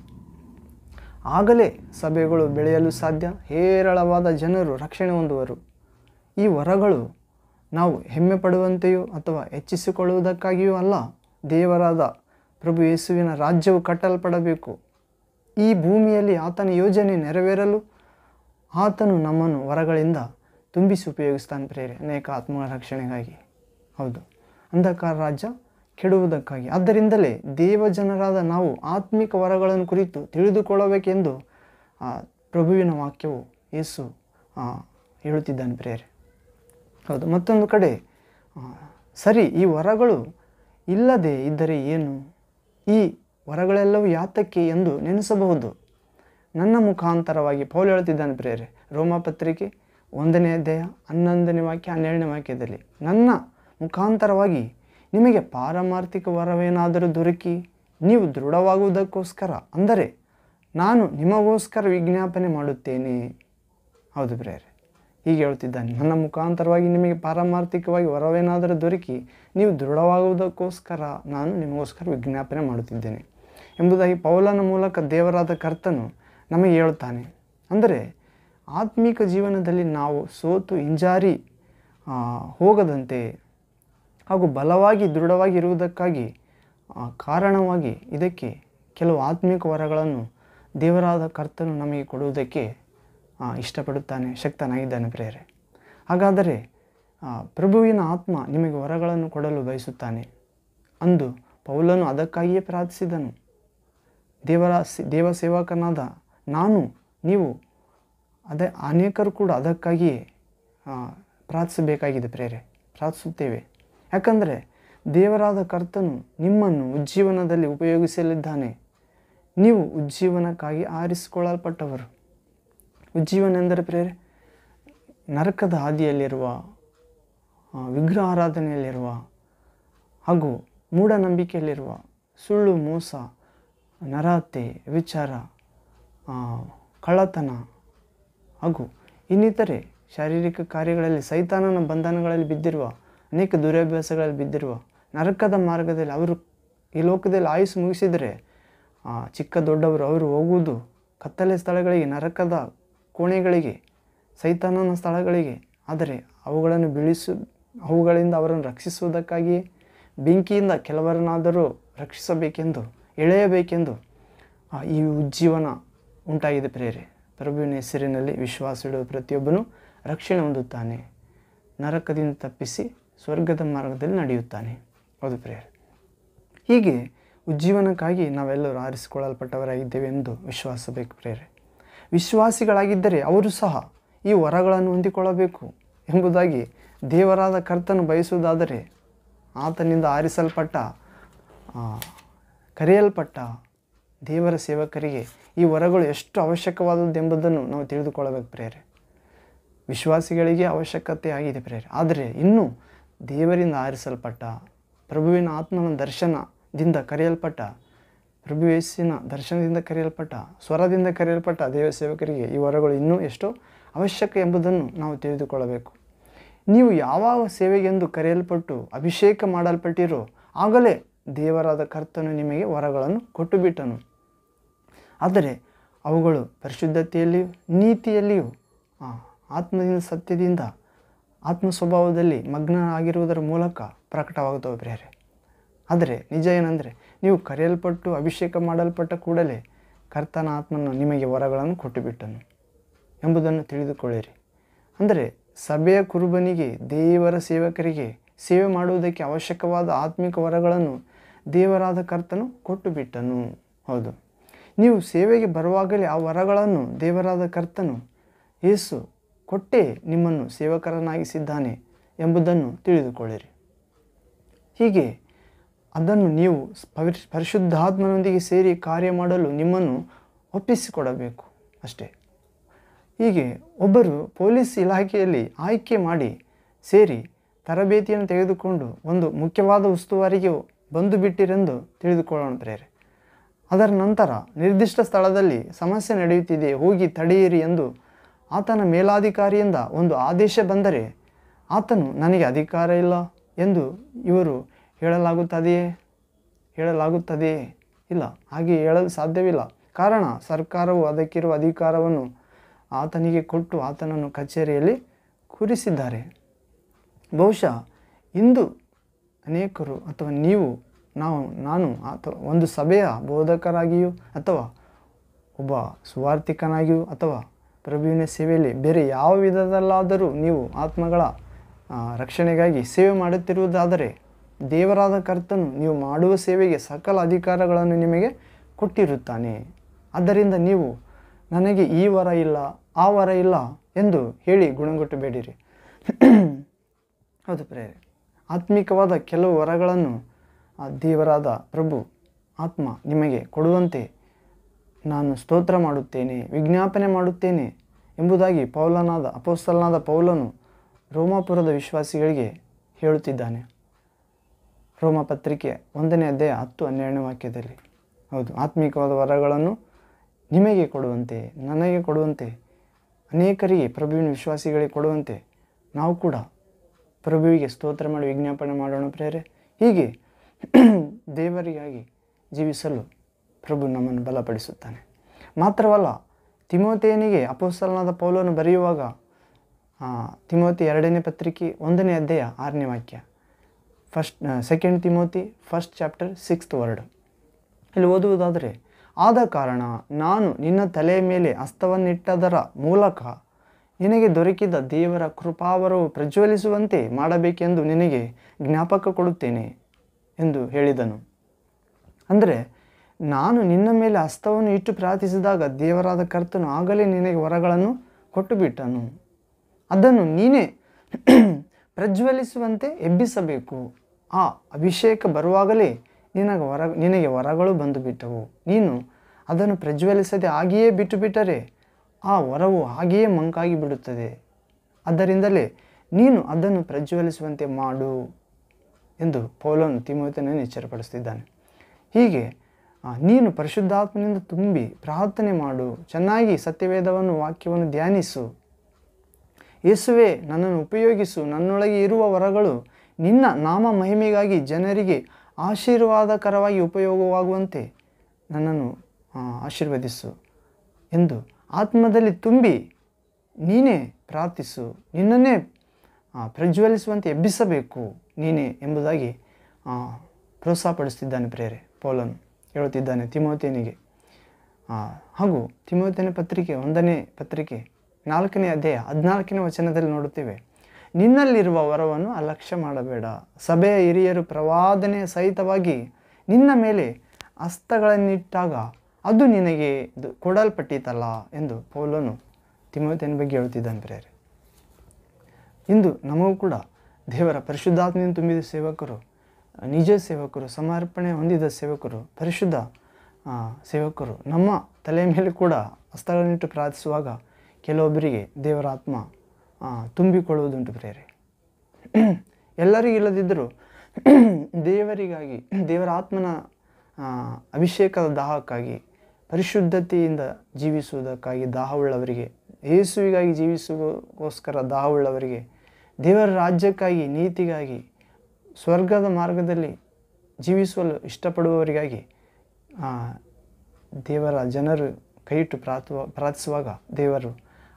ಆಗಲೇ ಸಭೆಗಳು ಬೆಳೆಯಲು ಸಾಧ್ಯ ಹೇರಳವಾದ ಜನರು ರಕ್ಷಣೆ ಹೊಂದುವರು ಈ ವರಗಳು ನಾವು ಹೆಮ್ಮೆ ಪಡುವಂತೆಯೂ ಅಥವಾ ಹೆಚ್ಚಿಸಿಕೊಳ್ಳುವುದಕ್ಕಾಗಿಯೂ ಅಲ್ಲ ದೇವರಾದ ಪ್ರಭು ಯೇಸುವಿನ ರಾಜ್ಯವು ಕಟ್ಟಲ್ಪಡಬೇಕು ಈ ಭೂಮಿಯಲ್ಲಿ ಆತನ ಯೋಜನೆ ನೆರವೇರಲು ಆತನು ನಮ್ಮನ್ನು ವರಗಳಿಂದ ತುಂಬಿಸಿ ಉಪಯೋಗಿಸ್ತಾನೆ ಪ್ರೇರೆ ಅನೇಕ ಆತ್ಮಗಳ ರಕ್ಷಣೆಗಾಗಿ ಹೌದು ಅಂಧಕಾರ ರಾಜ್ಯ ಕೆಡುವುದಕ್ಕಾಗಿ ಆದ್ದರಿಂದಲೇ ದೇವಜನರಾದ ನಾವು ಆತ್ಮಿಕ ವರಗಳನ್ನು ಕುರಿತು ತಿಳಿದುಕೊಳ್ಳಬೇಕೆಂದು ಪ್ರಭುವಿನ ವಾಕ್ಯವು ಯೇಸು ಹೇಳುತ್ತಿದ್ದಾನೆ ಪ್ರೇರೆ ಹೌದು ಮತ್ತೊಂದು ಕಡೆ ಸರಿ ಈ ವರಗಳು ಇಲ್ಲದೆ ಇದ್ದರೆ ಏನು ಈ ವರಗಳೆಲ್ಲವೂ ಯಾತಕ್ಕೆ ಎಂದು ನೆನೆಸಬಹುದು ನನ್ನ ಮುಖಾಂತರವಾಗಿ ಪೌಲ್ ಹೇಳುತ್ತಿದ್ದಾನೆ ಪ್ರೇರೆ ರೋಮಪತ್ರಿಕೆ ಒಂದನೇ ಅಧ್ಯಾಯ ಹನ್ನೊಂದನೇ ವಾಕ್ಯ ಹನ್ನೆರಡನೇ ವಾಕ್ಯದಲ್ಲಿ ನನ್ನ ಮುಖಾಂತರವಾಗಿ ನಿಮಗೆ ಪಾರಮಾರ್ಥಿಕ ವರವೇನಾದರೂ ದೊರಕಿ ನೀವು ದೃಢವಾಗುವುದಕ್ಕೋಸ್ಕರ ಅಂದರೆ ನಾನು ನಿಮಗೋಸ್ಕರ ವಿಜ್ಞಾಪನೆ ಮಾಡುತ್ತೇನೆ ಹೌದು ಬ್ರೇರೆ ಹೀಗೆ ಹೇಳ್ತಿದ್ದಾನೆ ನನ್ನ ಮುಖಾಂತರವಾಗಿ ನಿಮಗೆ ಪಾರಮಾರ್ಥಿಕವಾಗಿ ವರವೇನಾದರೂ ದೊರಕಿ ನೀವು ದೃಢವಾಗುವುದಕ್ಕೋಸ್ಕರ ನಾನು ನಿಮಗೋಸ್ಕರ ವಿಜ್ಞಾಪನೆ ಮಾಡುತ್ತಿದ್ದೇನೆ ಎಂಬುದಾಗಿ ಪೌಲನ ಮೂಲಕ ದೇವರಾದ ಕರ್ತನು ನಮಗೆ ಹೇಳ್ತಾನೆ ಅಂದರೆ ಆತ್ಮಿಕ ಜೀವನದಲ್ಲಿ ನಾವು ಸೋತು ಹಿಂಜಾರಿ ಹೋಗದಂತೆ ಹಾಗೂ ಬಲವಾಗಿ ದೃಢವಾಗಿ ಇರುವುದಕ್ಕಾಗಿ ಕಾರಣವಾಗಿ ಇದಕ್ಕೆ ಕೆಲವು ಆತ್ಮಿಕ ವರಗಳನ್ನು ದೇವರಾದ ಕರ್ತನು ನಮಗೆ ಕೊಡುವುದಕ್ಕೆ ಇಷ್ಟಪಡುತ್ತಾನೆ ಶಕ್ತನಾಗಿದ್ದಾನೆ ಪ್ರೇರೆ ಹಾಗಾದರೆ ಪ್ರಭುವಿನ ಆತ್ಮ ನಿಮಗೆ ವರಗಳನ್ನು ಕೊಡಲು ಬಯಸುತ್ತಾನೆ ಅಂದು ಪೌಲನು ಅದಕ್ಕಾಗಿಯೇ ಪ್ರಾರ್ಥಿಸಿದನು ದೇವರ ದೇವ ಸೇವಕನಾದ ನಾನು ನೀವು ಅದೇ ಅನೇಕರು ಕೂಡ ಅದಕ್ಕಾಗಿಯೇ ಪ್ರಾರ್ಥಿಸಬೇಕಾಗಿದೆ ಪ್ರೇರೆ ಪ್ರಾರ್ಥಿಸುತ್ತೇವೆ ಯಾಕಂದರೆ ದೇವರಾದ ಕರ್ತನು ನಿಮ್ಮನ್ನು ಉಜ್ಜೀವನದಲ್ಲಿ ಉಪಯೋಗಿಸಲಿದ್ದಾನೆ ನೀವು ಉಜ್ಜೀವನಕ್ಕಾಗಿ ಆರಿಸಿಕೊಳ್ಳಲ್ಪಟ್ಟವರು ಉಜ್ಜೀವನ ಎಂದರೆ ಪ್ರೇರೆ ನರಕದ ಹಾದಿಯಲ್ಲಿರುವ ವಿಗ್ರಹ ಆರಾಧನೆಯಲ್ಲಿರುವ ಹಾಗೂ ಮೂಢನಂಬಿಕೆಯಲ್ಲಿರುವ ಸುಳ್ಳು ಮೋಸ ನರಾತೆ ವಿಚಾರ ಕಳ್ಳತನ ಹಾಗೂ ಇನ್ನಿತರೆ ಶಾರೀರಿಕ ಕಾರ್ಯಗಳಲ್ಲಿ ಸೈತಾನನ ಬಂಧನಗಳಲ್ಲಿ ಬಿದ್ದಿರುವ ಅನೇಕ ದುರಭ್ಯಾಸಗಳಲ್ಲಿ ಬಿದ್ದಿರುವ ನರಕದ ಮಾರ್ಗದಲ್ಲಿ ಅವರು ಈ ಲೋಕದಲ್ಲಿ ಆಯುಸ್ ಮುಗಿಸಿದರೆ ಚಿಕ್ಕ ದೊಡ್ಡವರು ಅವರು ಹೋಗುವುದು ಕತ್ತಲೆ ಸ್ಥಳಗಳಿಗೆ ನರಕದ ಕೋಣೆಗಳಿಗೆ ಸೈತಾನನ ಸ್ಥಳಗಳಿಗೆ ಆದರೆ ಅವುಗಳನ್ನು ಬೀಳಿಸು ಅವುಗಳಿಂದ ಅವರನ್ನು ರಕ್ಷಿಸುವುದಕ್ಕಾಗಿ ಬೆಂಕಿಯಿಂದ ಕೆಲವರನ್ನಾದರೂ ರಕ್ಷಿಸಬೇಕೆಂದು ಎಳೆಯಬೇಕೆಂದು ಈ ಉಜ್ಜೀವನ ಉಂಟಾಗಿದೆ ಪ್ರೇರೆ ಪ್ರಭುವಿನ ಹೆಸರಿನಲ್ಲಿ ವಿಶ್ವಾಸ ಇಡುವ ಪ್ರತಿಯೊಬ್ಬನು ರಕ್ಷಣೆ ಹೊಂದುತ್ತಾನೆ ನರಕದಿಂದ ತಪ್ಪಿಸಿ ಸ್ವರ್ಗದ ಮಾರ್ಗದಲ್ಲಿ ನಡೆಯುತ್ತಾನೆ ಅದು ಪ್ರೇಯರ್ ಹೀಗೆ ಉಜ್ಜೀವನಕ್ಕಾಗಿ ನಾವೆಲ್ಲರೂ ಆರಿಸಿಕೊಳ್ಳಲ್ಪಟ್ಟವರಾಗಿದ್ದೇವೆ ಎಂದು ವಿಶ್ವಾಸಬೇಕು ಬೇಕು ಪ್ರೇರೆ ವಿಶ್ವಾಸಿಗಳಾಗಿದ್ದರೆ ಅವರು ಸಹ ಈ ವರಗಳನ್ನು ಹೊಂದಿಕೊಳ್ಳಬೇಕು ಎಂಬುದಾಗಿ ದೇವರಾದ ಕರ್ತನು ಬಯಸುವುದಾದರೆ ಆತನಿಂದ ಆರಿಸಲ್ಪಟ್ಟ ಕರೆಯಲ್ಪಟ್ಟ ದೇವರ ಸೇವಕರಿಗೆ ಈ ವರಗಳು ಎಷ್ಟು ಅವಶ್ಯಕವಾದದ್ದು ಎಂಬುದನ್ನು ನಾವು ತಿಳಿದುಕೊಳ್ಳಬೇಕು ಪ್ರೇರೆ ವಿಶ್ವಾಸಿಗಳಿಗೆ ಅವಶ್ಯಕತೆ ಆಗಿದೆ ಪ್ರೇರೆ ಆದರೆ ಇನ್ನೂ ದೇವರಿಂದ ಆರಿಸಲ್ಪಟ್ಟ ಪ್ರಭುವಿನ ಆತ್ಮನ ದರ್ಶನದಿಂದ ಕರೆಯಲ್ಪಟ್ಟ ಪ್ರಭುವೇಸಿನ ದರ್ಶನದಿಂದ ಕರೆಯಲ್ಪಟ್ಟ ಸ್ವರದಿಂದ ಕರೆಯಲ್ಪಟ್ಟ ದೇವ ಸೇವಕರಿಗೆ ಈ ವರಗಳು ಇನ್ನೂ ಎಷ್ಟು ಅವಶ್ಯಕ ಎಂಬುದನ್ನು ನಾವು ತಿಳಿದುಕೊಳ್ಳಬೇಕು ನೀವು ಯಾವ ಸೇವೆಗೆಂದು ಕರೆಯಲ್ಪಟ್ಟು ಅಭಿಷೇಕ ಮಾಡಲ್ಪಟ್ಟಿರೋ ಆಗಲೇ ದೇವರಾದ ಕರ್ತನು ನಿಮಗೆ ವರಗಳನ್ನು ಕೊಟ್ಟು ಬಿಟ್ಟನು ಆದರೆ ಅವುಗಳು ಪರಿಶುದ್ಧತೆಯಲ್ಲಿಯೂ ನೀತಿಯಲ್ಲಿಯೂ ಆತ್ಮದಿಂದ ಸತ್ಯದಿಂದ ಆತ್ಮ ಸ್ವಭಾವದಲ್ಲಿ ಮಗ್ನ ಆಗಿರುವುದರ ಮೂಲಕ ಪ್ರಕಟವಾಗುತ್ತವೆ ಪ್ರಿಯರೇ ಆದರೆ ನಿಜ ಏನಂದರೆ ನೀವು ಕರೆಯಲ್ಪಟ್ಟು ಅಭಿಷೇಕ ಮಾಡಲ್ಪಟ್ಟ ಕೂಡಲೇ ಕರ್ತನ ಆತ್ಮನು ನಿಮಗೆ ವರಗಳನ್ನು ಕೊಟ್ಟುಬಿಟ್ಟನು ಎಂಬುದನ್ನು ತಿಳಿದುಕೊಳ್ಳಿರಿ ಅಂದರೆ ಸಭೆಯ ಕುರುಬನಿಗೆ ದೇವರ ಸೇವಕರಿಗೆ ಸೇವೆ ಮಾಡುವುದಕ್ಕೆ ಅವಶ್ಯಕವಾದ ಆತ್ಮಿಕ ವರಗಳನ್ನು ದೇವರಾದ ಕರ್ತನು ಕೊಟ್ಟು ಬಿಟ್ಟನು ಹೌದು ನೀವು ಸೇವೆಗೆ ಬರುವಾಗಲೇ ಆ ವರಗಳನ್ನು ದೇವರಾದ ಕರ್ತನು ಯೇಸು ಕೊಟ್ಟೇ ನಿಮ್ಮನ್ನು ಸೇವಕರನ್ನಾಗಿಸಿದ್ದಾನೆ ಎಂಬುದನ್ನು ತಿಳಿದುಕೊಳ್ಳಿರಿ ಹೀಗೆ ಅದನ್ನು ನೀವು ಪರಿಶುದ್ಧಾತ್ಮನೊಂದಿಗೆ ಸೇರಿ ಕಾರ್ಯ ಮಾಡಲು ನಿಮ್ಮನ್ನು ಒಪ್ಪಿಸಿಕೊಡಬೇಕು ಅಷ್ಟೇ ಹೀಗೆ ಒಬ್ಬರು ಪೊಲೀಸ್ ಇಲಾಖೆಯಲ್ಲಿ ಆಯ್ಕೆ ಮಾಡಿ ಸೇರಿ ತರಬೇತಿಯನ್ನು ತೆಗೆದುಕೊಂಡು ಒಂದು ಮುಖ್ಯವಾದ ಉಸ್ತುವಾರಿಗೆ ಬಂದು ಬಿಟ್ಟಿರೆಂದು ತಿಳಿದುಕೊಳ್ಳೋಣ ಪ್ರೇರೆ ಅದರ ನಂತರ ನಿರ್ದಿಷ್ಟ ಸ್ಥಳದಲ್ಲಿ ಸಮಸ್ಯೆ ನಡೆಯುತ್ತಿದೆ ಹೋಗಿ ತಡೆಯಿರಿ ಎಂದು ಆತನ ಮೇಲಾಧಿಕಾರಿಯಿಂದ ಒಂದು ಆದೇಶ ಬಂದರೆ ಆತನು ನನಗೆ ಅಧಿಕಾರ ಇಲ್ಲ ಎಂದು ಇವರು ಹೇಳಲಾಗುತ್ತದೆಯೇ ಹೇಳಲಾಗುತ್ತದೆಯೇ ಇಲ್ಲ ಹಾಗೆ ಹೇಳಲು ಸಾಧ್ಯವಿಲ್ಲ ಕಾರಣ ಸರ್ಕಾರವು ಅದಕ್ಕಿರುವ ಅಧಿಕಾರವನ್ನು ಆತನಿಗೆ ಕೊಟ್ಟು ಆತನನ್ನು ಕಚೇರಿಯಲ್ಲಿ ಕೂರಿಸಿದ್ದಾರೆ ಬಹುಶಃ ಇಂದು ಅನೇಕರು ಅಥವಾ ನೀವು ನಾವು ನಾನು ಅಥವಾ ಒಂದು ಸಭೆಯ ಬೋಧಕರಾಗಿಯೂ ಅಥವಾ ಒಬ್ಬ ಸುವಾರ್ಥಿಕನಾಗಿಯೂ ಅಥವಾ ಪ್ರಭುವಿನ ಸೇವೆಯಲ್ಲಿ ಬೇರೆ ಯಾವ ವಿಧದಲ್ಲಾದರೂ ನೀವು ಆತ್ಮಗಳ ರಕ್ಷಣೆಗಾಗಿ ಸೇವೆ ಮಾಡುತ್ತಿರುವುದಾದರೆ ದೇವರಾದ ಕರ್ತನು ನೀವು ಮಾಡುವ ಸೇವೆಗೆ ಸಕಲ ಅಧಿಕಾರಗಳನ್ನು ನಿಮಗೆ ಕೊಟ್ಟಿರುತ್ತಾನೆ ಆದ್ದರಿಂದ ನೀವು ನನಗೆ ಈ ವರ ಇಲ್ಲ ಆ ವರ ಇಲ್ಲ ಎಂದು ಹೇಳಿ ಗುಣಗೊಟ್ಟಬೇಡಿರಿ ಹೌದು ಪ್ರೇರೆ ಆತ್ಮಿಕವಾದ ಕೆಲವು ವರಗಳನ್ನು ದೇವರಾದ ಪ್ರಭು ಆತ್ಮ ನಿಮಗೆ ಕೊಡುವಂತೆ ನಾನು ಸ್ತೋತ್ರ ಮಾಡುತ್ತೇನೆ ವಿಜ್ಞಾಪನೆ ಮಾಡುತ್ತೇನೆ ಎಂಬುದಾಗಿ ಪೌಲನಾದ ಅಪೋಸ್ತಲನಾದ ಪೌಲನು ರೋಮಾಪುರದ ವಿಶ್ವಾಸಿಗಳಿಗೆ ಹೇಳುತ್ತಿದ್ದಾನೆ ರೋಮ ಪತ್ರಿಕೆ ಒಂದನೇ ಅಧ್ಯಾಯ ಹತ್ತು ಹನ್ನೆರಡನೇ ವಾಕ್ಯದಲ್ಲಿ ಹೌದು ಆತ್ಮೀಕವಾದ ವರಗಳನ್ನು ನಿಮಗೆ ಕೊಡುವಂತೆ ನನಗೆ ಕೊಡುವಂತೆ ಅನೇಕರಿಗೆ ಪ್ರಭುವಿನ ವಿಶ್ವಾಸಿಗಳಿಗೆ ಕೊಡುವಂತೆ ನಾವು ಕೂಡ ಪ್ರಭುವಿಗೆ ಸ್ತೋತ್ರ ಮಾಡಿ ವಿಜ್ಞಾಪನೆ ಮಾಡೋಣ ಪ್ರೇರೆ ಹೀಗೆ ದೇವರಿಗಾಗಿ ಜೀವಿಸಲು ಪ್ರಭು ನಮ್ಮನ್ನು ಬಲಪಡಿಸುತ್ತಾನೆ ಮಾತ್ರವಲ್ಲ ತಿಮೋತೆಯನಿಗೆ ಅಪೋಸ್ತಲನಾದ ಪೌಲವನ್ನು ಬರೆಯುವಾಗ ತಿಮೋತಿ ಎರಡನೇ ಪತ್ರಿಕೆ ಒಂದನೇ ಅಧ್ಯಾಯ ಆರನೇ ವಾಕ್ಯ first second Timothy first chapter sixth word ಇಲ್ಲಿ ಓದುವುದಾದರೆ ಆದ ಕಾರಣ ನಾನು ನಿನ್ನ ತಲೆಯ ಮೇಲೆ ಅಸ್ತವನ್ನಿಟ್ಟದರ ಮೂಲಕ ನಿನಗೆ ದೊರಕಿದ ದೇವರ ಕೃಪಾವರವು ಪ್ರಜ್ವಲಿಸುವಂತೆ ಮಾಡಬೇಕೆಂದು ನಿನಗೆ ಜ್ಞಾಪಕ ಕೊಡುತ್ತೇನೆ ಎಂದು ಹೇಳಿದನು ಅಂದರೆ ನಾನು ನಿನ್ನ ಮೇಲೆ ಹಸ್ತವನ್ನು ಇಟ್ಟು ಪ್ರಾರ್ಥಿಸಿದಾಗ ದೇವರಾದ ಕರ್ತನು ಆಗಲೇ ನಿನಗೆ ವರಗಳನ್ನು ಕೊಟ್ಟು ಬಿಟ್ಟನು ಅದನ್ನು ನೀನೇ ಪ್ರಜ್ವಲಿಸುವಂತೆ ಎಬ್ಬಿಸಬೇಕು ಆ ಅಭಿಷೇಕ ಬರುವಾಗಲೇ ನಿನಗೆ ವರ ನಿನಗೆ ವರಗಳು ಬಂದು ಬಿಟ್ಟವು ನೀನು ಅದನ್ನು ಪ್ರಜ್ವಲಿಸದೆ ಹಾಗೆಯೇ ಬಿಟ್ಟು ಬಿಟ್ಟರೆ ಆ ವರವು ಹಾಗೆಯೇ ಮಂಕಾಗಿ ಬಿಡುತ್ತದೆ ಅದರಿಂದಲೇ ನೀನು ಅದನ್ನು ಪ್ರಜ್ವಲಿಸುವಂತೆ ಮಾಡು ಎಂದು ಪೌಲನು ತಿಮೋತಿಯನ್ನು ಎಚ್ಚರಪಡಿಸುತ್ತಿದ್ದಾನೆ ಹೀಗೆ ನೀನು ಪರಿಶುದ್ಧಾತ್ಮನಿಂದ ತುಂಬಿ ಪ್ರಾರ್ಥನೆ ಮಾಡು ಚೆನ್ನಾಗಿ ಸತ್ಯವೇದವನ್ನು ವಾಕ್ಯವನ್ನು ಧ್ಯಾನಿಸು ಯೇಸುವೆ ನನ್ನನ್ನು ಉಪಯೋಗಿಸು ನನ್ನೊಳಗೆ ಇರುವ ವರಗಳು ನಿನ್ನ ನಾಮ ಮಹಿಮೆಗಾಗಿ ಜನರಿಗೆ ಆಶೀರ್ವಾದಕರವಾಗಿ ಉಪಯೋಗವಾಗುವಂತೆ ನನ್ನನ್ನು ಆಶೀರ್ವದಿಸು ಎಂದು ಆತ್ಮದಲ್ಲಿ ತುಂಬಿ ನೀನೇ ಪ್ರಾರ್ಥಿಸು ನಿನ್ನನ್ನೇ ಪ್ರಜ್ವಲಿಸುವಂತೆ ಎಬ್ಬಿಸಬೇಕು ನೀನೇ ಎಂಬುದಾಗಿ ಪ್ರೋತ್ಸಾಹಪಡಿಸ್ತಿದ್ದಾನೆ ಪ್ರೇರೆ ಪೋಲನ್ ಹೇಳುತ್ತಿದ್ದಾನೆ ತಿಮೋತೇನಿಗೆ ಹಾಗೂ ತಿಮೋತೇನ ಪತ್ರಿಕೆ ಒಂದನೇ ಪತ್ರಿಕೆ ನಾಲ್ಕನೇ ಅಧ್ಯಾಯ ಹದಿನಾಲ್ಕನೇ ವಚನದಲ್ಲಿ ನೋಡುತ್ತೇವೆ ನಿನ್ನಲ್ಲಿರುವ ವರವನ್ನು ಅಲಕ್ಷ್ಯ ಮಾಡಬೇಡ ಸಭೆಯ ಹಿರಿಯರು ಪ್ರವಾದನೆ ಸಹಿತವಾಗಿ ನಿನ್ನ ಮೇಲೆ ಹಸ್ತಗಳನ್ನಿಟ್ಟಾಗ ಅದು ನಿನಗೆ ಕೊಡಲ್ಪಟ್ಟಿತಲ್ಲ ಎಂದು ಪೌಲನು ತಿಮೋತೇನ ಬಗ್ಗೆ ಹೇಳುತ್ತಿದ್ದಾನೆ ಪ್ರೇರೆ ಇಂದು ನಮಗೂ ಕೂಡ ದೇವರ ಪರಿಶುದ್ಧಾತ್ಮೆಯನ್ನು ತುಂಬಿದ ಸೇವಕರು ನಿಜ ಸೇವಕರು ಸಮರ್ಪಣೆ ಹೊಂದಿದ ಸೇವಕರು ಪರಿಶುದ್ಧ ಸೇವಕರು ನಮ್ಮ ತಲೆ ಮೇಲೆ ಕೂಡ ಹಸ್ತಗಳನ್ನಿಟ್ಟು ಪ್ರಾರ್ಥಿಸುವಾಗ ಕೆಲವೊಬ್ಬರಿಗೆ ದೇವರ ಆತ್ಮ ತುಂಬಿಕೊಳ್ಳುವುದುಂಟು ಪ್ರೇರೆ ಎಲ್ಲರಿಗೂ ಇಲ್ಲದಿದ್ದರೂ ದೇವರಿಗಾಗಿ ದೇವರ ಆತ್ಮನ ಅಭಿಷೇಕದ ದಾಹಕ್ಕಾಗಿ ಪರಿಶುದ್ಧತೆಯಿಂದ ಜೀವಿಸುವುದಕ್ಕಾಗಿ ದಾಹವುಳ್ಳವರಿಗೆ ಯೇಸುವಿಗಾಗಿ ಜೀವಿಸುವಗೋಸ್ಕರ ದಾಹವುಳ್ಳವರಿಗೆ ದೇವರ ರಾಜ್ಯಕ್ಕಾಗಿ ನೀತಿಗಾಗಿ ಸ್ವರ್ಗದ ಮಾರ್ಗದಲ್ಲಿ ಜೀವಿಸಲು ಇಷ್ಟಪಡುವವರಿಗಾಗಿ ದೇವರ ಜನರು ಕೈಯಿಟ್ಟು ಪ್ರಾರ್ಥ ಪ್ರಾರ್ಥಿಸುವಾಗ ದೇವರು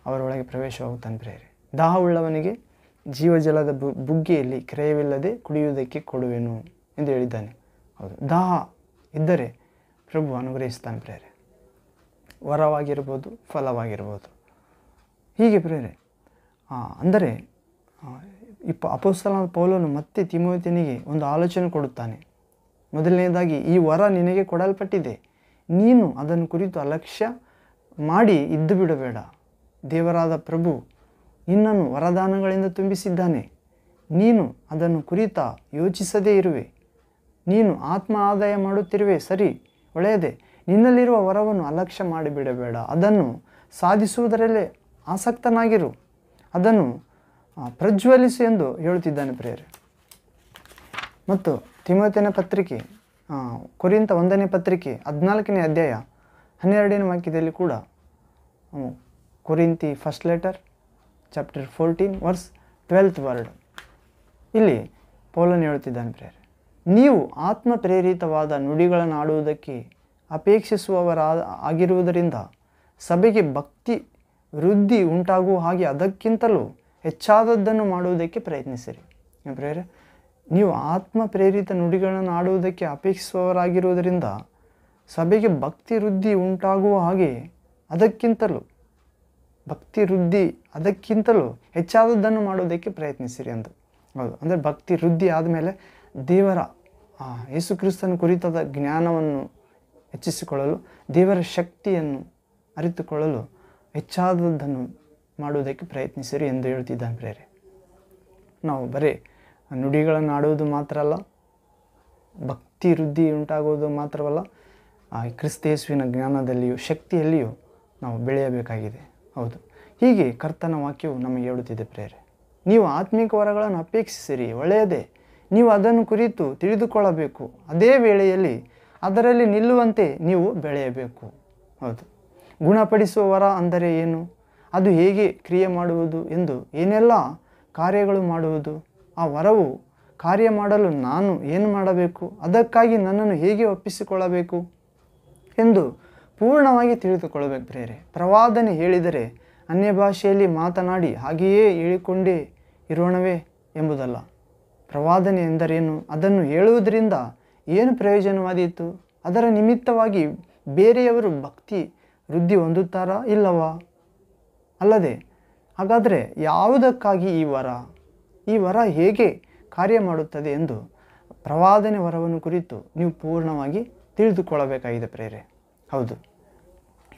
ಅವರೊಳಗೆ ಪ್ರವೇಶವಾಗುತ್ತಾನೆ ಪ್ರೇರೆ ದಾಹವುಳ್ಳವನಿಗೆ ಉಳ್ಳವನಿಗೆ ಜೀವಜಲದ ಬು ಬುಗ್ಗೆಯಲ್ಲಿ ಕ್ರಯವಿಲ್ಲದೆ ಕುಡಿಯುವುದಕ್ಕೆ ಕೊಡುವೆನು ಎಂದು ಹೇಳಿದ್ದಾನೆ ಹೌದು ದಾಹ ಇದ್ದರೆ ಪ್ರಭು ಅನುಗ್ರಹಿಸ್ತಾನೆ ಪ್ರೇರೆ ವರವಾಗಿರ್ಬೋದು ಫಲವಾಗಿರ್ಬೋದು ಹೀಗೆ ಪ್ರೇರೆ ಅಂದರೆ ಈ ಅಪೋಸ್ತಲನಾದ ಪೌಲನು ಮತ್ತೆ ತಿಮೋತಿನಿಗೆ ಒಂದು ಆಲೋಚನೆ ಕೊಡುತ್ತಾನೆ ಮೊದಲನೇದಾಗಿ ಈ ವರ ನಿನಗೆ ಕೊಡಲ್ಪಟ್ಟಿದೆ ನೀನು ಅದನ್ನು ಕುರಿತು ಅಲಕ್ಷ್ಯ ಮಾಡಿ ಇದ್ದು ಬಿಡಬೇಡ ದೇವರಾದ ಪ್ರಭು ನಿನ್ನನ್ನು ವರದಾನಗಳಿಂದ ತುಂಬಿಸಿದ್ದಾನೆ ನೀನು ಅದನ್ನು ಕುರಿತ ಯೋಚಿಸದೇ ಇರುವೆ ನೀನು ಆತ್ಮ ಆದಾಯ ಮಾಡುತ್ತಿರುವೆ ಸರಿ ಒಳ್ಳೆಯದೆ ನಿನ್ನಲ್ಲಿರುವ ವರವನ್ನು ಅಲಕ್ಷ್ಯ ಮಾಡಿಬಿಡಬೇಡ ಅದನ್ನು ಸಾಧಿಸುವುದರಲ್ಲೇ ಆಸಕ್ತನಾಗಿರು ಅದನ್ನು ಪ್ರಜ್ವಲಿಸಿ ಎಂದು ಹೇಳುತ್ತಿದ್ದಾನೆ ಪ್ರಿಯರೇ ಮತ್ತು ತಿಮತನ ಪತ್ರಿಕೆ ಕುರಿಂತ ಒಂದನೇ ಪತ್ರಿಕೆ ಹದಿನಾಲ್ಕನೇ ಅಧ್ಯಾಯ ಹನ್ನೆರಡನೇ ವಾಕ್ಯದಲ್ಲಿ ಕೂಡ ಕುರಿಂತಿ first letter chapter fourteen verse twelfth word ಇಲ್ಲಿ ಪೋಲನ್ ಹೇಳುತ್ತಿದ್ದಾನೆ ಪ್ರೇರೆ ನೀವು ಆತ್ಮ ಪ್ರೇರಿತವಾದ ನುಡಿಗಳನ್ನು ಆಡುವುದಕ್ಕೆ ಅಪೇಕ್ಷಿಸುವವರ ಆಗಿರುವುದರಿಂದ ಸಭೆಗೆ ಭಕ್ತಿ ವೃದ್ಧಿ ಉಂಟಾಗುವ ಹಾಗೆ ಅದಕ್ಕಿಂತಲೂ ಹೆಚ್ಚಾದದ್ದನ್ನು ಮಾಡುವುದಕ್ಕೆ ಪ್ರಯತ್ನಿಸಿರಿ ಪ್ರೇರ ನೀವು ಆತ್ಮ ಪ್ರೇರಿತ ನುಡಿಗಳನ್ನು ಆಡುವುದಕ್ಕೆ ಅಪೇಕ್ಷಿಸುವವರಾಗಿರುವುದರಿಂದ ಸಭೆಗೆ ಭಕ್ತಿ ವೃದ್ಧಿ ಉಂಟಾಗುವ ಹಾಗೆ ಅದಕ್ಕಿಂತಲೂ ಭಕ್ತಿ ವೃದ್ಧಿ ಅದಕ್ಕಿಂತಲೂ ಹೆಚ್ಚಾದದ್ದನ್ನು ಮಾಡುವುದಕ್ಕೆ ಪ್ರಯತ್ನಿಸಿರಿ ಅಂತ ಹೌದು ಅಂದರೆ ಭಕ್ತಿ ವೃದ್ಧಿ ಆದಮೇಲೆ ದೇವರ ಯೇಸು ಕ್ರಿಸ್ತನ ಕುರಿತಾದ ಜ್ಞಾನವನ್ನು ಹೆಚ್ಚಿಸಿಕೊಳ್ಳಲು ದೇವರ ಶಕ್ತಿಯನ್ನು ಅರಿತುಕೊಳ್ಳಲು ಹೆಚ್ಚಾದದ್ದನ್ನು ಮಾಡುವುದಕ್ಕೆ ಪ್ರಯತ್ನಿಸಿರಿ ಎಂದು ಹೇಳ್ತಿದ್ದಾನೆ ಪ್ರೇರೆ ನಾವು ಬರೀ ನುಡಿಗಳನ್ನು ಆಡುವುದು ಮಾತ್ರ ಅಲ್ಲ ಭಕ್ತಿ ವೃದ್ಧಿ ಉಂಟಾಗುವುದು ಮಾತ್ರವಲ್ಲ ಆ ಕ್ರಿಸ್ತೇಸುವಿನ ಜ್ಞಾನದಲ್ಲಿಯೂ ಶಕ್ತಿಯಲ್ಲಿಯೂ ನಾವು ಬೆಳೆಯಬೇಕಾಗಿದೆ ಹೌದು ಹೀಗೆ ಕರ್ತನ ವಾಕ್ಯವು ನಮಗೆ ಹೇಳುತ್ತಿದೆ ಪ್ರೇರೆ ನೀವು ಆತ್ಮಿಕ ವರಗಳನ್ನು ಅಪೇಕ್ಷಿಸಿರಿ ಒಳ್ಳೆಯದೇ ನೀವು ಅದನ್ನು ಕುರಿತು ತಿಳಿದುಕೊಳ್ಳಬೇಕು ಅದೇ ವೇಳೆಯಲ್ಲಿ ಅದರಲ್ಲಿ ನಿಲ್ಲುವಂತೆ ನೀವು ಬೆಳೆಯಬೇಕು ಹೌದು ಗುಣಪಡಿಸುವ ವರ ಅಂದರೆ ಏನು ಅದು ಹೇಗೆ ಕ್ರಿಯೆ ಮಾಡುವುದು ಎಂದು ಏನೆಲ್ಲ ಕಾರ್ಯಗಳು ಮಾಡುವುದು ಆ ವರವು ಕಾರ್ಯ ಮಾಡಲು ನಾನು ಏನು ಮಾಡಬೇಕು ಅದಕ್ಕಾಗಿ ನನ್ನನ್ನು ಹೇಗೆ ಒಪ್ಪಿಸಿಕೊಳ್ಳಬೇಕು ಎಂದು ಪೂರ್ಣವಾಗಿ ತಿಳಿದುಕೊಳ್ಳಬೇಕು ಪ್ರೇರೆ ಪ್ರವಾದನೆ ಹೇಳಿದರೆ ಅನ್ಯ ಭಾಷೆಯಲ್ಲಿ ಮಾತನಾಡಿ ಹಾಗೆಯೇ ಹೇಳಿಕೊಂಡೇ ಇರೋಣವೇ ಎಂಬುದಲ್ಲ ಪ್ರವಾದನೆ ಎಂದರೇನು ಅದನ್ನು ಹೇಳುವುದರಿಂದ ಏನು ಪ್ರಯೋಜನವಾದೀತು ಅದರ ನಿಮಿತ್ತವಾಗಿ ಬೇರೆಯವರು ಭಕ್ತಿ ವೃದ್ಧಿ ಹೊಂದುತ್ತಾರಾ ಇಲ್ಲವಾ ಅಲ್ಲದೆ ಹಾಗಾದರೆ ಯಾವುದಕ್ಕಾಗಿ ಈ ವರ ಈ ವರ ಹೇಗೆ ಕಾರ್ಯ ಮಾಡುತ್ತದೆ ಎಂದು ಪ್ರವಾದನೆ ವರವನ್ನು ಕುರಿತು ನೀವು ಪೂರ್ಣವಾಗಿ ತಿಳಿದುಕೊಳ್ಳಬೇಕಾಗಿದೆ ಪ್ರೇರೆ ಹೌದು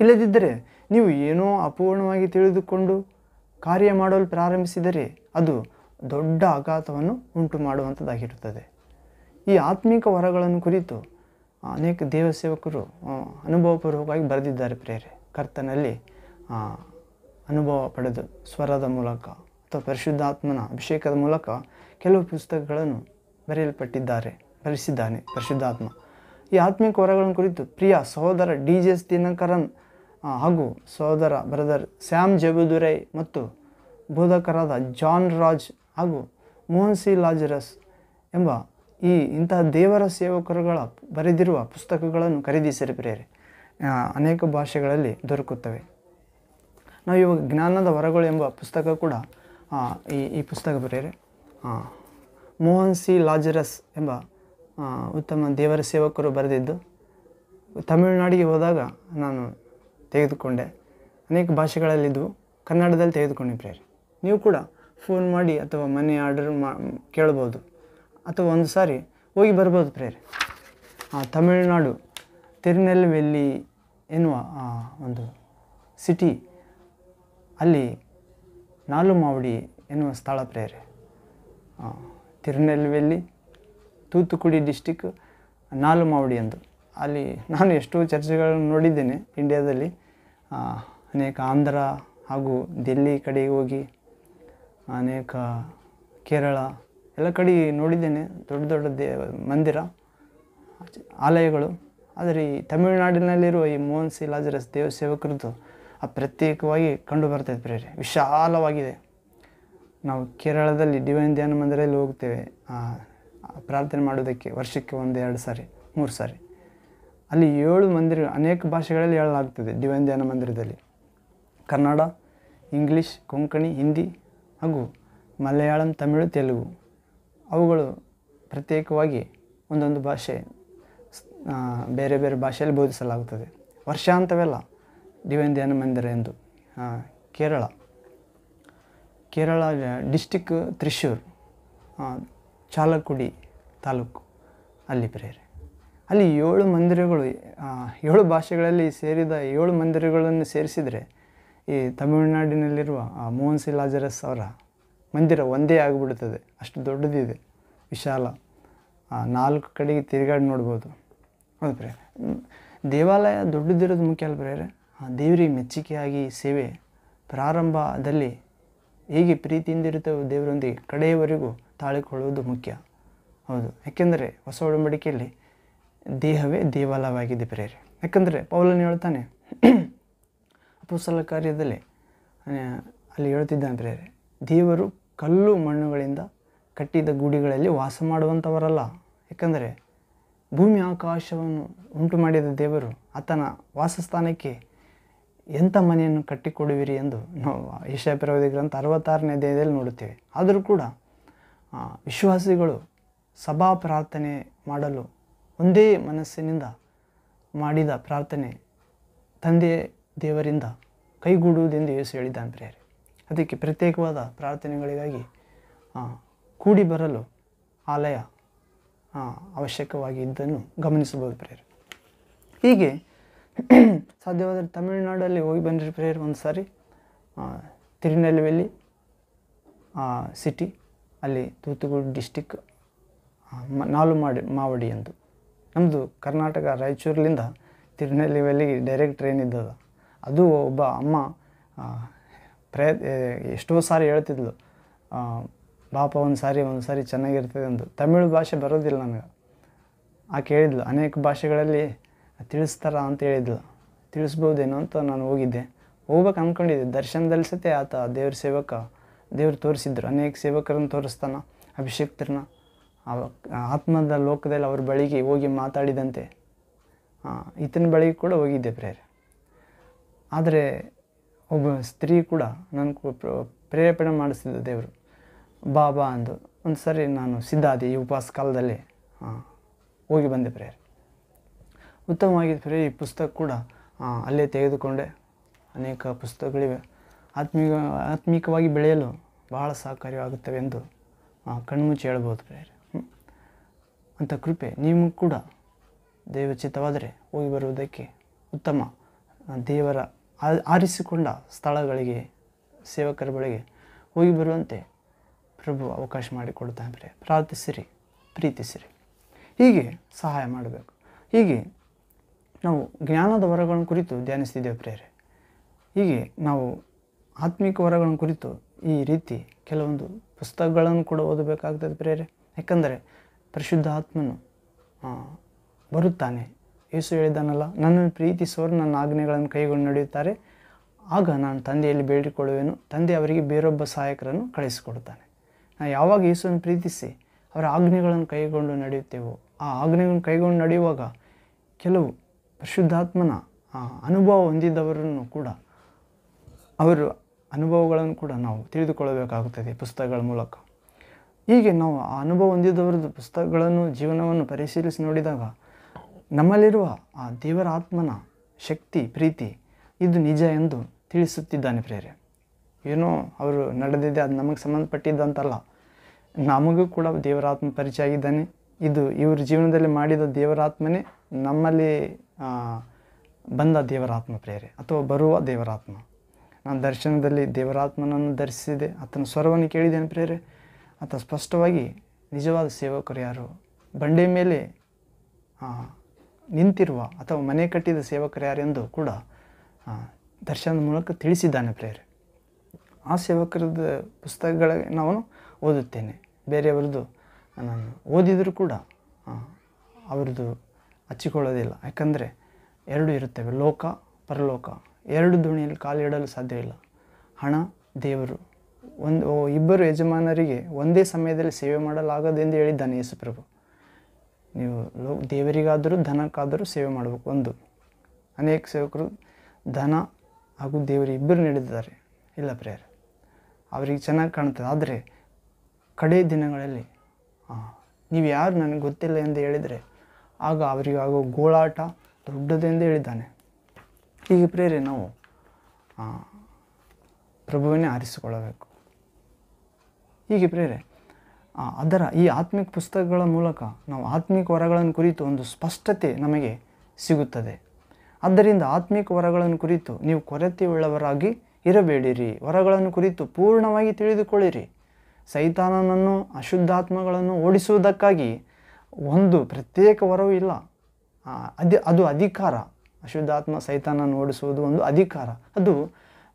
ಇಲ್ಲದಿದ್ದರೆ ನೀವು ಏನೋ ಅಪೂರ್ಣವಾಗಿ ತಿಳಿದುಕೊಂಡು ಕಾರ್ಯ ಮಾಡಲು ಪ್ರಾರಂಭಿಸಿದರೆ ಅದು ದೊಡ್ಡ ಆಘಾತವನ್ನು ಉಂಟು ಮಾಡುವಂಥದ್ದಾಗಿರುತ್ತದೆ ಈ ಆತ್ಮಿಕ ವರಗಳನ್ನು ಕುರಿತು ಅನೇಕ ದೇವಸೇವಕರು ಅನುಭವಪೂರ್ವಕವಾಗಿ ಬರೆದಿದ್ದಾರೆ ಪ್ರೇರೆ ಕರ್ತನಲ್ಲಿ ಅನುಭವ ಪಡೆದು ಸ್ವರದ ಮೂಲಕ ಅಥವಾ ಪರಿಶುದ್ಧಾತ್ಮನ ಅಭಿಷೇಕದ ಮೂಲಕ ಕೆಲವು ಪುಸ್ತಕಗಳನ್ನು ಬರೆಯಲ್ಪಟ್ಟಿದ್ದಾರೆ ಬರೆಸಿದ್ದಾನೆ ಪರಿಶುದ್ಧಾತ್ಮ ಈ ಆತ್ಮಿಕ ವರಗಳನ್ನು ಕುರಿತು ಪ್ರಿಯ ಸಹೋದರ ಡಿ ಜೆ ದಿನಕರನ್ ಹಾಗೂ ಸಹೋದರ ಬ್ರದರ್ ಸ್ಯಾಮ್ ಜಬುದುರೈ ಮತ್ತು ಬೋಧಕರಾದ ಜಾನ್ ರಾಜ್ ಹಾಗೂ ಮೋಹನ್ ಸಿ ಲಾಜರಸ್ ಎಂಬ ಈ ಇಂತಹ ದೇವರ ಸೇವಕರುಗಳ ಬರೆದಿರುವ ಪುಸ್ತಕಗಳನ್ನು ಖರೀದಿಸಿರಿ ಪ್ರಿಯರೇ ಅನೇಕ ಭಾಷೆಗಳಲ್ಲಿ ದೊರಕುತ್ತವೆ ನಾವು ಇವಾಗ ಜ್ಞಾನದ ವರಗಳು ಎಂಬ ಪುಸ್ತಕ ಕೂಡ ಈ ಈ ಪುಸ್ತಕ ಬರೆಯರೆ ಮೋಹನ್ ಸಿ ಲಾಜರಸ್ ಎಂಬ ಉತ್ತಮ ದೇವರ ಸೇವಕರು ಬರೆದಿದ್ದು ತಮಿಳುನಾಡಿಗೆ ಹೋದಾಗ ನಾನು ತೆಗೆದುಕೊಂಡೆ ಅನೇಕ ಭಾಷೆಗಳಲ್ಲಿದ್ದವು ಕನ್ನಡದಲ್ಲಿ ತೆಗೆದುಕೊಂಡೆ ಪ್ರೇರೆ ನೀವು ಕೂಡ ಫೋನ್ ಮಾಡಿ ಅಥವಾ ಮನೆ ಆರ್ಡರ್ ಮಾ ಕೇಳ್ಬೋದು ಅಥವಾ ಒಂದು ಸಾರಿ ಹೋಗಿ ಬರ್ಬೋದು ಪ್ರೇರೆ ತಮಿಳುನಾಡು ತಿರುನೆಲ್ವೆಲ್ಲಿ ಎನ್ನುವ ಒಂದು ಸಿಟಿ ಅಲ್ಲಿ ನಾಲುಮಾವಡಿ ಎನ್ನುವ ಸ್ಥಳ ಪ್ರೇರೆ ತಿರುನೆಲ್ವೇಲಿ ತೂತುಕುಡಿ ಡಿಸ್ಟಿಕ್ ನಾಲುಮಾವಡಿ ಎಂದು ಅಲ್ಲಿ ನಾನು ಎಷ್ಟೋ ಚರ್ಚೆಗಳನ್ನು ನೋಡಿದ್ದೇನೆ ಇಂಡಿಯಾದಲ್ಲಿ ಅನೇಕ ಆಂಧ್ರ ಹಾಗೂ ದಿಲ್ಲಿ ಕಡೆ ಹೋಗಿ ಅನೇಕ ಕೇರಳ ಎಲ್ಲ ಕಡೆ ನೋಡಿದ್ದೇನೆ ದೊಡ್ಡ ದೊಡ್ಡ ದೇ ಮಂದಿರ ಆಲಯಗಳು ಆದರೆ ಈ ತಮಿಳುನಾಡಿನಲ್ಲಿರುವ ಈ ಮೋಹನ್ ಸಿ ಲಾಜರಸ್ ದೇವ ಸೇವಕರದ್ದು ಆ ಪ್ರತ್ಯೇಕವಾಗಿ ಕಂಡು ಬರ್ತೈತೆ ಪ್ರೇರೆ ವಿಶಾಲವಾಗಿದೆ ನಾವು ಕೇರಳದಲ್ಲಿ ಡಿವೈನ್ ಧ್ಯಾನ ಮಂದಿರಲ್ಲಿ ಹೋಗ್ತೇವೆ ಪ್ರಾರ್ಥನೆ ಮಾಡೋದಕ್ಕೆ ವರ್ಷಕ್ಕೆ ಒಂದು ಎರಡು ಸಾರಿ ಮೂರು ಸಾರಿ ಅಲ್ಲಿ ಏಳು ಮಂದಿರ ಅನೇಕ ಭಾಷೆಗಳಲ್ಲಿ ಹೇಳಲಾಗ್ತದೆ ಡಿವೈನ್ ಧ್ಯಾನ ಮಂದಿರದಲ್ಲಿ ಕನ್ನಡ ಇಂಗ್ಲೀಷ್ ಕೊಂಕಣಿ ಹಿಂದಿ ಹಾಗೂ ಮಲಯಾಳಂ ತಮಿಳು ತೆಲುಗು ಅವುಗಳು ಪ್ರತ್ಯೇಕವಾಗಿ ಒಂದೊಂದು ಭಾಷೆ ಬೇರೆ ಬೇರೆ ಭಾಷೆಯಲ್ಲಿ ಬೋಧಿಸಲಾಗುತ್ತದೆ ವರ್ಷಾಂತವೆಲ್ಲ ದಿವ್ಯನ್ ಧ್ಯಾನ ಮಂದಿರ ಎಂದು ಕೇರಳ ಕೇರಳ ಡಿಸ್ಟಿಕ್ ತ್ರಿಶೂರ್ ಚಾಲಕುಡಿ ತಾಲೂಕು ಅಲ್ಲಿ ಪ್ರೇರೆ ಅಲ್ಲಿ ಏಳು ಮಂದಿರಗಳು ಏಳು ಭಾಷೆಗಳಲ್ಲಿ ಸೇರಿದ ಏಳು ಮಂದಿರಗಳನ್ನು ಸೇರಿಸಿದರೆ ಈ ತಮಿಳುನಾಡಿನಲ್ಲಿರುವ ಮೋಹನ್ ಸಿ ಲಾಜರಸ್ ಅವರ ಮಂದಿರ ಒಂದೇ ಆಗಿಬಿಡುತ್ತದೆ ಅಷ್ಟು ದೊಡ್ಡದಿದೆ ವಿಶಾಲ ನಾಲ್ಕು ಕಡೆಗೆ ತಿರುಗಾಡಿ ನೋಡ್ಬೋದು ಹೌದು ಪ್ರೇರೆ ದೇವಾಲಯ ದೊಡ್ಡದಿರೋದು ಮುಖ್ಯ ಅಲ್ಲ ಪ್ರೇರೆ ದೇವರಿಗೆ ಮೆಚ್ಚುಗೆಯಾಗಿ ಸೇವೆ ಪ್ರಾರಂಭದಲ್ಲಿ ಹೇಗೆ ಇರುತ್ತೆ ದೇವರೊಂದಿಗೆ ಕಡೆಯವರೆಗೂ ತಾಳಿಕೊಳ್ಳುವುದು ಮುಖ್ಯ ಹೌದು ಯಾಕೆಂದರೆ ಹೊಸ ಒಡಂಬಡಿಕೆಯಲ್ಲಿ ದೇಹವೇ ದೇವಾಲಯವಾಗಿದೆ ಪ್ರೇರೆ ಯಾಕಂದರೆ ಪೌಲನ್ ಹೇಳ್ತಾನೆ ಅಪುಸಲ ಕಾರ್ಯದಲ್ಲಿ ಅಲ್ಲಿ ಹೇಳ್ತಿದ್ದಾನೆ ಪ್ರೇರೆ ದೇವರು ಕಲ್ಲು ಮಣ್ಣುಗಳಿಂದ ಕಟ್ಟಿದ ಗುಡಿಗಳಲ್ಲಿ ವಾಸ ಮಾಡುವಂಥವರಲ್ಲ ಯಾಕಂದರೆ ಭೂಮಿ ಆಕಾಶವನ್ನು ಉಂಟು ಮಾಡಿದ ದೇವರು ಆತನ ವಾಸಸ್ಥಾನಕ್ಕೆ ಎಂಥ ಮನೆಯನ್ನು ಕಟ್ಟಿಕೊಡುವಿರಿ ಎಂದು ನಾವು ಈಶಾಪಿರವದಿ ಗ್ರಂಥ ಅರವತ್ತಾರನೇ ದೇಹದಲ್ಲಿ ನೋಡುತ್ತೇವೆ ಆದರೂ ಕೂಡ ವಿಶ್ವಾಸಿಗಳು ಸಭಾ ಪ್ರಾರ್ಥನೆ ಮಾಡಲು ಒಂದೇ ಮನಸ್ಸಿನಿಂದ ಮಾಡಿದ ಪ್ರಾರ್ಥನೆ ತಂದೆ ದೇವರಿಂದ ಕೈಗೂಡುವುದೆಂದು ಯೇಸು ಹೇಳಿದ್ದಾನೆ ಪ್ರಿಯರೇ ಅದಕ್ಕೆ ಪ್ರತ್ಯೇಕವಾದ ಪ್ರಾರ್ಥನೆಗಳಿಗಾಗಿ ಕೂಡಿ ಬರಲು ಆಲಯ ಅವಶ್ಯಕವಾಗಿ ಇದ್ದನ್ನು ಗಮನಿಸಬಹುದು ಪ್ರಿಯರು ಹೀಗೆ ಸಾಧ್ಯವಾದರೆ ತಮಿಳುನಾಡಲ್ಲಿ ಹೋಗಿ ಬಂದಿರಿ ಪ್ರೇಯರ್ ಒಂದು ಸಾರಿ ತಿರುನೆಲ್ವೇಲಿ ಸಿಟಿ ಅಲ್ಲಿ ತೂತುಕೂರು ಡಿಸ್ಟಿಕ್ ನಾಲು ಮಾಡಿ ಮಾವಡಿ ಎಂದು ನಮ್ಮದು ಕರ್ನಾಟಕ ರಾಯಚೂರಿನಿಂದ ತಿರುನೆಲ್ವೇಲಿ ಡೈರೆಕ್ಟ್ ಟ್ರೈನ್ ಇದ್ದದ ಅದು ಒಬ್ಬ ಅಮ್ಮ ಪ್ರಯ ಎಷ್ಟೋ ಸಾರಿ ಹೇಳ್ತಿದ್ಲು ಪಾಪ ಒಂದು ಸಾರಿ ಒಂದು ಸಾರಿ ಚೆನ್ನಾಗಿರ್ತದೆ ಅಂದು ತಮಿಳು ಭಾಷೆ ಬರೋದಿಲ್ಲ ನನಗೆ ಆ ಕೇಳಿದ್ಲು ಅನೇಕ ಭಾಷೆಗಳಲ್ಲಿ ತಿಳಿಸ್ತಾರ ಅಂತ ಹೇಳಿದ್ಲು ತಿಳಿಸ್ಬೋದೇನೋ ಅಂತ ನಾನು ಹೋಗಿದ್ದೆ ಹೋಗ್ಬೇಕು ಅಂದ್ಕೊಂಡಿದ್ದೆ ದರ್ಶನದಲ್ಲಿ ಸತೆ ಆತ ದೇವ್ರ ಸೇವಕ ದೇವ್ರು ತೋರಿಸಿದ್ರು ಅನೇಕ ಸೇವಕರನ್ನು ತೋರಿಸ್ತಾನ ಅಭಿಷೇಕ್ತರನ್ನ ಆತ್ಮದ ಲೋಕದಲ್ಲಿ ಅವ್ರ ಬಳಿಗೆ ಹೋಗಿ ಮಾತಾಡಿದಂತೆ ಈತನ ಬಳಿಗೆ ಕೂಡ ಹೋಗಿದ್ದೆ ಪ್ರೇಯರ್ ಆದರೆ ಒಬ್ಬ ಸ್ತ್ರೀ ಕೂಡ ನನ್ನ ಪ್ರೇರೇಪಣೆ ಮಾಡಿಸಿದ್ದು ದೇವರು ಬಾಬಾ ಅಂದು ಒಂದು ಸರಿ ನಾನು ಸಿದ್ಧಾದೆ ಈ ಉಪವಾಸ ಕಾಲದಲ್ಲಿ ಹೋಗಿ ಬಂದೆ ಪ್ರೇರೆ ಉತ್ತಮವಾಗಿದೆ ಪ್ರೇರಿ ಈ ಪುಸ್ತಕ ಕೂಡ ಅಲ್ಲೇ ತೆಗೆದುಕೊಂಡೆ ಅನೇಕ ಪುಸ್ತಕಗಳಿವೆ ಆತ್ಮೀಕ ಆತ್ಮೀಕವಾಗಿ ಬೆಳೆಯಲು ಬಹಳ ಸಹಕಾರಿಯಾಗುತ್ತವೆ ಎಂದು ಕಣ್ಮುಚ್ಚಿ ಹೇಳ್ಬೋದು ಪ್ರೇರೆ ಅಂಥ ಕೃಪೆ ನೀವು ಕೂಡ ದೇವಚಿತವಾದರೆ ಹೋಗಿ ಬರುವುದಕ್ಕೆ ಉತ್ತಮ ದೇವರ ಆರಿಸಿಕೊಂಡ ಸ್ಥಳಗಳಿಗೆ ಸೇವಕರ ಬಳಿಗೆ ಹೋಗಿ ಬರುವಂತೆ ಪ್ರಭು ಅವಕಾಶ ಮಾಡಿಕೊಡ್ತಾನೆ ಪ್ರೇ ಪ್ರಾರ್ಥಿಸಿರಿ ಪ್ರೀತಿಸಿರಿ ಹೀಗೆ ಸಹಾಯ ಮಾಡಬೇಕು ಹೀಗೆ ನಾವು ಜ್ಞಾನದ ವರಗಳನ್ನು ಕುರಿತು ಧ್ಯಾನಿಸ್ತಿದ್ದೇವೆ ಪ್ರೇರೆ ಹೀಗೆ ನಾವು ಆತ್ಮಿಕ ವರಗಳನ್ನು ಕುರಿತು ಈ ರೀತಿ ಕೆಲವೊಂದು ಪುಸ್ತಕಗಳನ್ನು ಕೂಡ ಓದಬೇಕಾಗ್ತದೆ ಪ್ರೇರೆ ಯಾಕಂದರೆ ಪರಿಶುದ್ಧ ಆತ್ಮನು ಬರುತ್ತಾನೆ ಯೇಸು ಹೇಳಿದಾನಲ್ಲ ನನ್ನನ್ನು ಪ್ರೀತಿಸುವರು ನನ್ನ ಆಜ್ಞೆಗಳನ್ನು ಕೈಗೊಂಡು ನಡೆಯುತ್ತಾರೆ ಆಗ ನಾನು ತಂದೆಯಲ್ಲಿ ಬೇಡಿಕೊಳ್ಳುವೆನು ತಂದೆ ಅವರಿಗೆ ಬೇರೊಬ್ಬ ಸಹಾಯಕರನ್ನು ಕಳಿಸಿಕೊಡುತ್ತಾನೆ ನಾನು ಯಾವಾಗ ಯೇಸುವನ್ನು ಪ್ರೀತಿಸಿ ಅವರ ಆಜ್ಞೆಗಳನ್ನು ಕೈಗೊಂಡು ನಡೆಯುತ್ತೇವೋ ಆ ಆಜ್ಞೆಗಳನ್ನು ಕೈಗೊಂಡು ನಡೆಯುವಾಗ ಕೆಲವು ಪರಿಶುದ್ಧಾತ್ಮನ ಅನುಭವ ಹೊಂದಿದ್ದವರನ್ನು ಕೂಡ ಅವರ ಅನುಭವಗಳನ್ನು ಕೂಡ ನಾವು ತಿಳಿದುಕೊಳ್ಳಬೇಕಾಗುತ್ತದೆ ಪುಸ್ತಕಗಳ ಮೂಲಕ ಹೀಗೆ ನಾವು ಆ ಅನುಭವ ಹೊಂದಿದವರದ್ದು ಪುಸ್ತಕಗಳನ್ನು ಜೀವನವನ್ನು ಪರಿಶೀಲಿಸಿ ನೋಡಿದಾಗ ನಮ್ಮಲ್ಲಿರುವ ಆ ದೇವರ ಆತ್ಮನ ಶಕ್ತಿ ಪ್ರೀತಿ ಇದು ನಿಜ ಎಂದು ತಿಳಿಸುತ್ತಿದ್ದಾನೆ ಪ್ರೇರೆ ಏನೋ ಅವರು ನಡೆದಿದೆ ಅದು ನಮಗೆ ಸಂಬಂಧಪಟ್ಟಿದ್ದಂತಲ್ಲ ನಮಗೂ ಕೂಡ ದೇವರಾತ್ಮ ಪರಿಚಯ ಆಗಿದ್ದಾನೆ ಇದು ಇವ್ರ ಜೀವನದಲ್ಲಿ ಮಾಡಿದ ದೇವರಾತ್ಮನೇ ನಮ್ಮಲ್ಲಿ ಬಂದ ದೇವರಾತ್ಮ ಪ್ರೇರೆ ಅಥವಾ ಬರುವ ದೇವರಾತ್ಮ ನಾನು ದರ್ಶನದಲ್ಲಿ ದೇವರಾತ್ಮನನ್ನು ಧರಿಸಿದೆ ಆತನ ಸ್ವರವನ್ನು ಕೇಳಿದ್ದೇನೆ ಪ್ರೇರೆ ಆತ ಸ್ಪಷ್ಟವಾಗಿ ನಿಜವಾದ ಸೇವಕರು ಯಾರು ಬಂಡೆ ಮೇಲೆ ನಿಂತಿರುವ ಅಥವಾ ಮನೆ ಕಟ್ಟಿದ ಸೇವಕರು ಎಂದು ಕೂಡ ದರ್ಶನದ ಮೂಲಕ ತಿಳಿಸಿದ್ದಾನೆ ಪ್ರೇರೆ ಆ ಸೇವಕರದ ಪುಸ್ತಕಗಳ ನಾನು ಓದುತ್ತೇನೆ ಬೇರೆಯವರದ್ದು ನಾನು ಓದಿದರೂ ಕೂಡ ಅವ್ರದ್ದು ಹಚ್ಚಿಕೊಳ್ಳೋದಿಲ್ಲ ಯಾಕಂದರೆ ಎರಡು ಇರುತ್ತವೆ ಲೋಕ ಪರಲೋಕ ಎರಡು ದೋಣಿಯಲ್ಲಿ ಕಾಲಿಡಲು ಇಲ್ಲ ಹಣ ದೇವರು ಒಂದು ಇಬ್ಬರು ಯಜಮಾನರಿಗೆ ಒಂದೇ ಸಮಯದಲ್ಲಿ ಸೇವೆ ಮಾಡಲಾಗದೆಂದು ಹೇಳಿದ್ದಾನೆ ಯೇಸುಪ್ರಭು ನೀವು ಲೋ ದೇವರಿಗಾದರೂ ಧನಕ್ಕಾದರೂ ಸೇವೆ ಮಾಡಬೇಕು ಒಂದು ಅನೇಕ ಸೇವಕರು ಧನ ಹಾಗೂ ದೇವರು ಇಬ್ಬರು ನೀಡಿದ್ದಾರೆ ಇಲ್ಲ ಪ್ರೇಯರ್ ಅವರಿಗೆ ಚೆನ್ನಾಗಿ ಕಾಣುತ್ತದೆ ಆದರೆ ಕಡೆ ದಿನಗಳಲ್ಲಿ ನೀವು ಯಾರು ನನಗೆ ಗೊತ್ತಿಲ್ಲ ಎಂದು ಹೇಳಿದರೆ ಆಗ ಅವರಿಗಾಗೋ ಗೋಳಾಟ ಗೋಳಾಟ ದೊಡ್ಡದೆಂದು ಹೇಳಿದ್ದಾನೆ ಹೀಗೆ ಪ್ರೇರೆ ನಾವು ಪ್ರಭುವನ್ನೇ ಆರಿಸಿಕೊಳ್ಳಬೇಕು ಹೀಗೆ ಪ್ರೇರೆ ಅದರ ಈ ಆತ್ಮಿಕ ಪುಸ್ತಕಗಳ ಮೂಲಕ ನಾವು ಆತ್ಮಿಕ ವರಗಳನ್ನು ಕುರಿತು ಒಂದು ಸ್ಪಷ್ಟತೆ ನಮಗೆ ಸಿಗುತ್ತದೆ ಆದ್ದರಿಂದ ಆತ್ಮಿಕ ವರಗಳನ್ನು ಕುರಿತು ನೀವು ಕೊರತೆಯುಳ್ಳವರಾಗಿ ಇರಬೇಡಿರಿ ವರಗಳನ್ನು ಕುರಿತು ಪೂರ್ಣವಾಗಿ ತಿಳಿದುಕೊಳ್ಳಿರಿ ಸೈತಾನನನ್ನು ಅಶುದ್ಧಾತ್ಮಗಳನ್ನು ಓಡಿಸುವುದಕ್ಕಾಗಿ ಒಂದು ಪ್ರತ್ಯೇಕ ವರವೂ ಇಲ್ಲ ಅದು ಅದು ಅಧಿಕಾರ ಅಶುದ್ಧಾತ್ಮ ಸೈತಾನನ್ನು ಓಡಿಸುವುದು ಒಂದು ಅಧಿಕಾರ ಅದು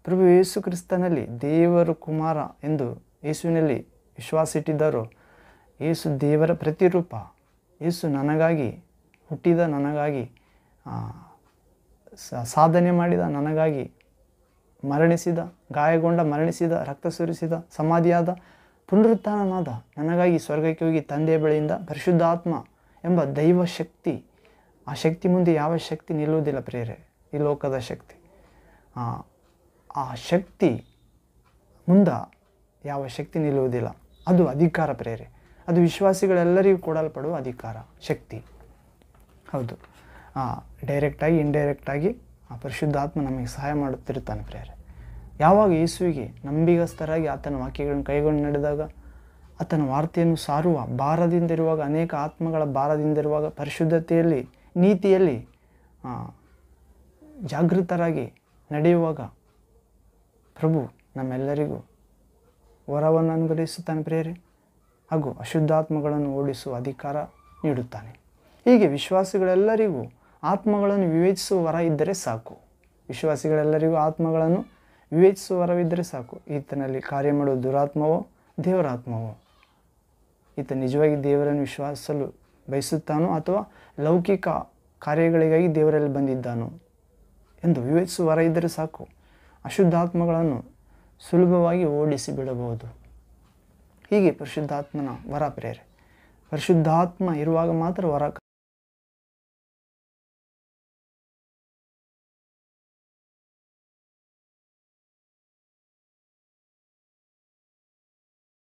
ಪ್ರಭು ಯೇಸು ಕ್ರಿಸ್ತನಲ್ಲಿ ದೇವರು ಕುಮಾರ ಎಂದು ಯೇಸುವಿನಲ್ಲಿ ವಿಶ್ವಾಸಿಟ್ಟಿದ್ದರು ಯೇಸು ದೇವರ ಪ್ರತಿರೂಪ ಯೇಸು ನನಗಾಗಿ ಹುಟ್ಟಿದ ನನಗಾಗಿ ಸಾಧನೆ ಮಾಡಿದ ನನಗಾಗಿ ಮರಣಿಸಿದ ಗಾಯಗೊಂಡ ಮರಣಿಸಿದ ರಕ್ತ ಸುರಿಸಿದ ಸಮಾಧಿಯಾದ ಪುನರುತ್ಥಾನನಾದ ನನಗಾಗಿ ಸ್ವರ್ಗಕ್ಕೆ ಹೋಗಿ ತಂದೆ ಬಳಿಯಿಂದ ಪರಿಶುದ್ಧಾತ್ಮ ಎಂಬ ದೈವ ಶಕ್ತಿ ಆ ಶಕ್ತಿ ಮುಂದೆ ಯಾವ ಶಕ್ತಿ ನಿಲ್ಲುವುದಿಲ್ಲ ಪ್ರೇರೆ ಈ ಲೋಕದ ಶಕ್ತಿ ಆ ಶಕ್ತಿ ಮುಂದೆ ಯಾವ ಶಕ್ತಿ ನಿಲ್ಲುವುದಿಲ್ಲ ಅದು ಅಧಿಕಾರ ಪ್ರೇರೆ ಅದು ವಿಶ್ವಾಸಿಗಳೆಲ್ಲರಿಗೂ ಕೊಡಲ್ಪಡುವ ಅಧಿಕಾರ ಶಕ್ತಿ ಹೌದು ಡೈರೆಕ್ಟಾಗಿ ಇಂಡೈರೆಕ್ಟಾಗಿ ಆ ಪರಿಶುದ್ಧಾತ್ಮ ನಮಗೆ ಸಹಾಯ ಮಾಡುತ್ತಿರುತ್ತಾನೆ ಪ್ರೇರೆ ಯಾವಾಗ ಯೇಸುವಿಗೆ ನಂಬಿಗಸ್ತರಾಗಿ ಆತನ ವಾಕ್ಯಗಳನ್ನು ಕೈಗೊಂಡು ನಡೆದಾಗ ಆತನ ವಾರ್ತೆಯನ್ನು ಸಾರುವ ಭಾರದಿಂದಿರುವಾಗ ಅನೇಕ ಆತ್ಮಗಳ ಭಾರದಿಂದಿರುವಾಗ ಪರಿಶುದ್ಧತೆಯಲ್ಲಿ ನೀತಿಯಲ್ಲಿ ಜಾಗೃತರಾಗಿ ನಡೆಯುವಾಗ ಪ್ರಭು ನಮ್ಮೆಲ್ಲರಿಗೂ ವರವನ್ನು ಅನುಗ್ರಹಿಸುತ್ತಾನೆ ಪ್ರೇರೆ ಹಾಗೂ ಅಶುದ್ಧಾತ್ಮಗಳನ್ನು ಓಡಿಸುವ ಅಧಿಕಾರ ನೀಡುತ್ತಾನೆ ಹೀಗೆ ವಿಶ್ವಾಸಿಗಳೆಲ್ಲರಿಗೂ ಆತ್ಮಗಳನ್ನು ವಿವೇಚಿಸುವ ವರ ಇದ್ದರೆ ಸಾಕು ವಿಶ್ವಾಸಿಗಳೆಲ್ಲರಿಗೂ ಆತ್ಮಗಳನ್ನು ವಿವೇಚಿಸುವ ವರವಿದ್ದರೆ ಸಾಕು ಈತನಲ್ಲಿ ಕಾರ್ಯ ಮಾಡುವ ದುರಾತ್ಮವೋ ದೇವರಾತ್ಮವೋ ಈತ ನಿಜವಾಗಿ ದೇವರನ್ನು ವಿಶ್ವಾಸಿಸಲು ಬಯಸುತ್ತಾನೋ ಅಥವಾ ಲೌಕಿಕ ಕಾರ್ಯಗಳಿಗಾಗಿ ದೇವರಲ್ಲಿ ಬಂದಿದ್ದಾನೋ ಎಂದು ವಿವೇಚಿಸುವ ವರ ಇದ್ದರೆ ಸಾಕು ಅಶುದ್ಧಾತ್ಮಗಳನ್ನು ಸುಲಭವಾಗಿ ಓಡಿಸಿ ಬಿಡಬಹುದು ಹೀಗೆ ಪರಿಶುದ್ಧಾತ್ಮನ ವರ ಪ್ರೇರೆ ಪರಿಶುದ್ಧಾತ್ಮ ಇರುವಾಗ ಮಾತ್ರ ವರ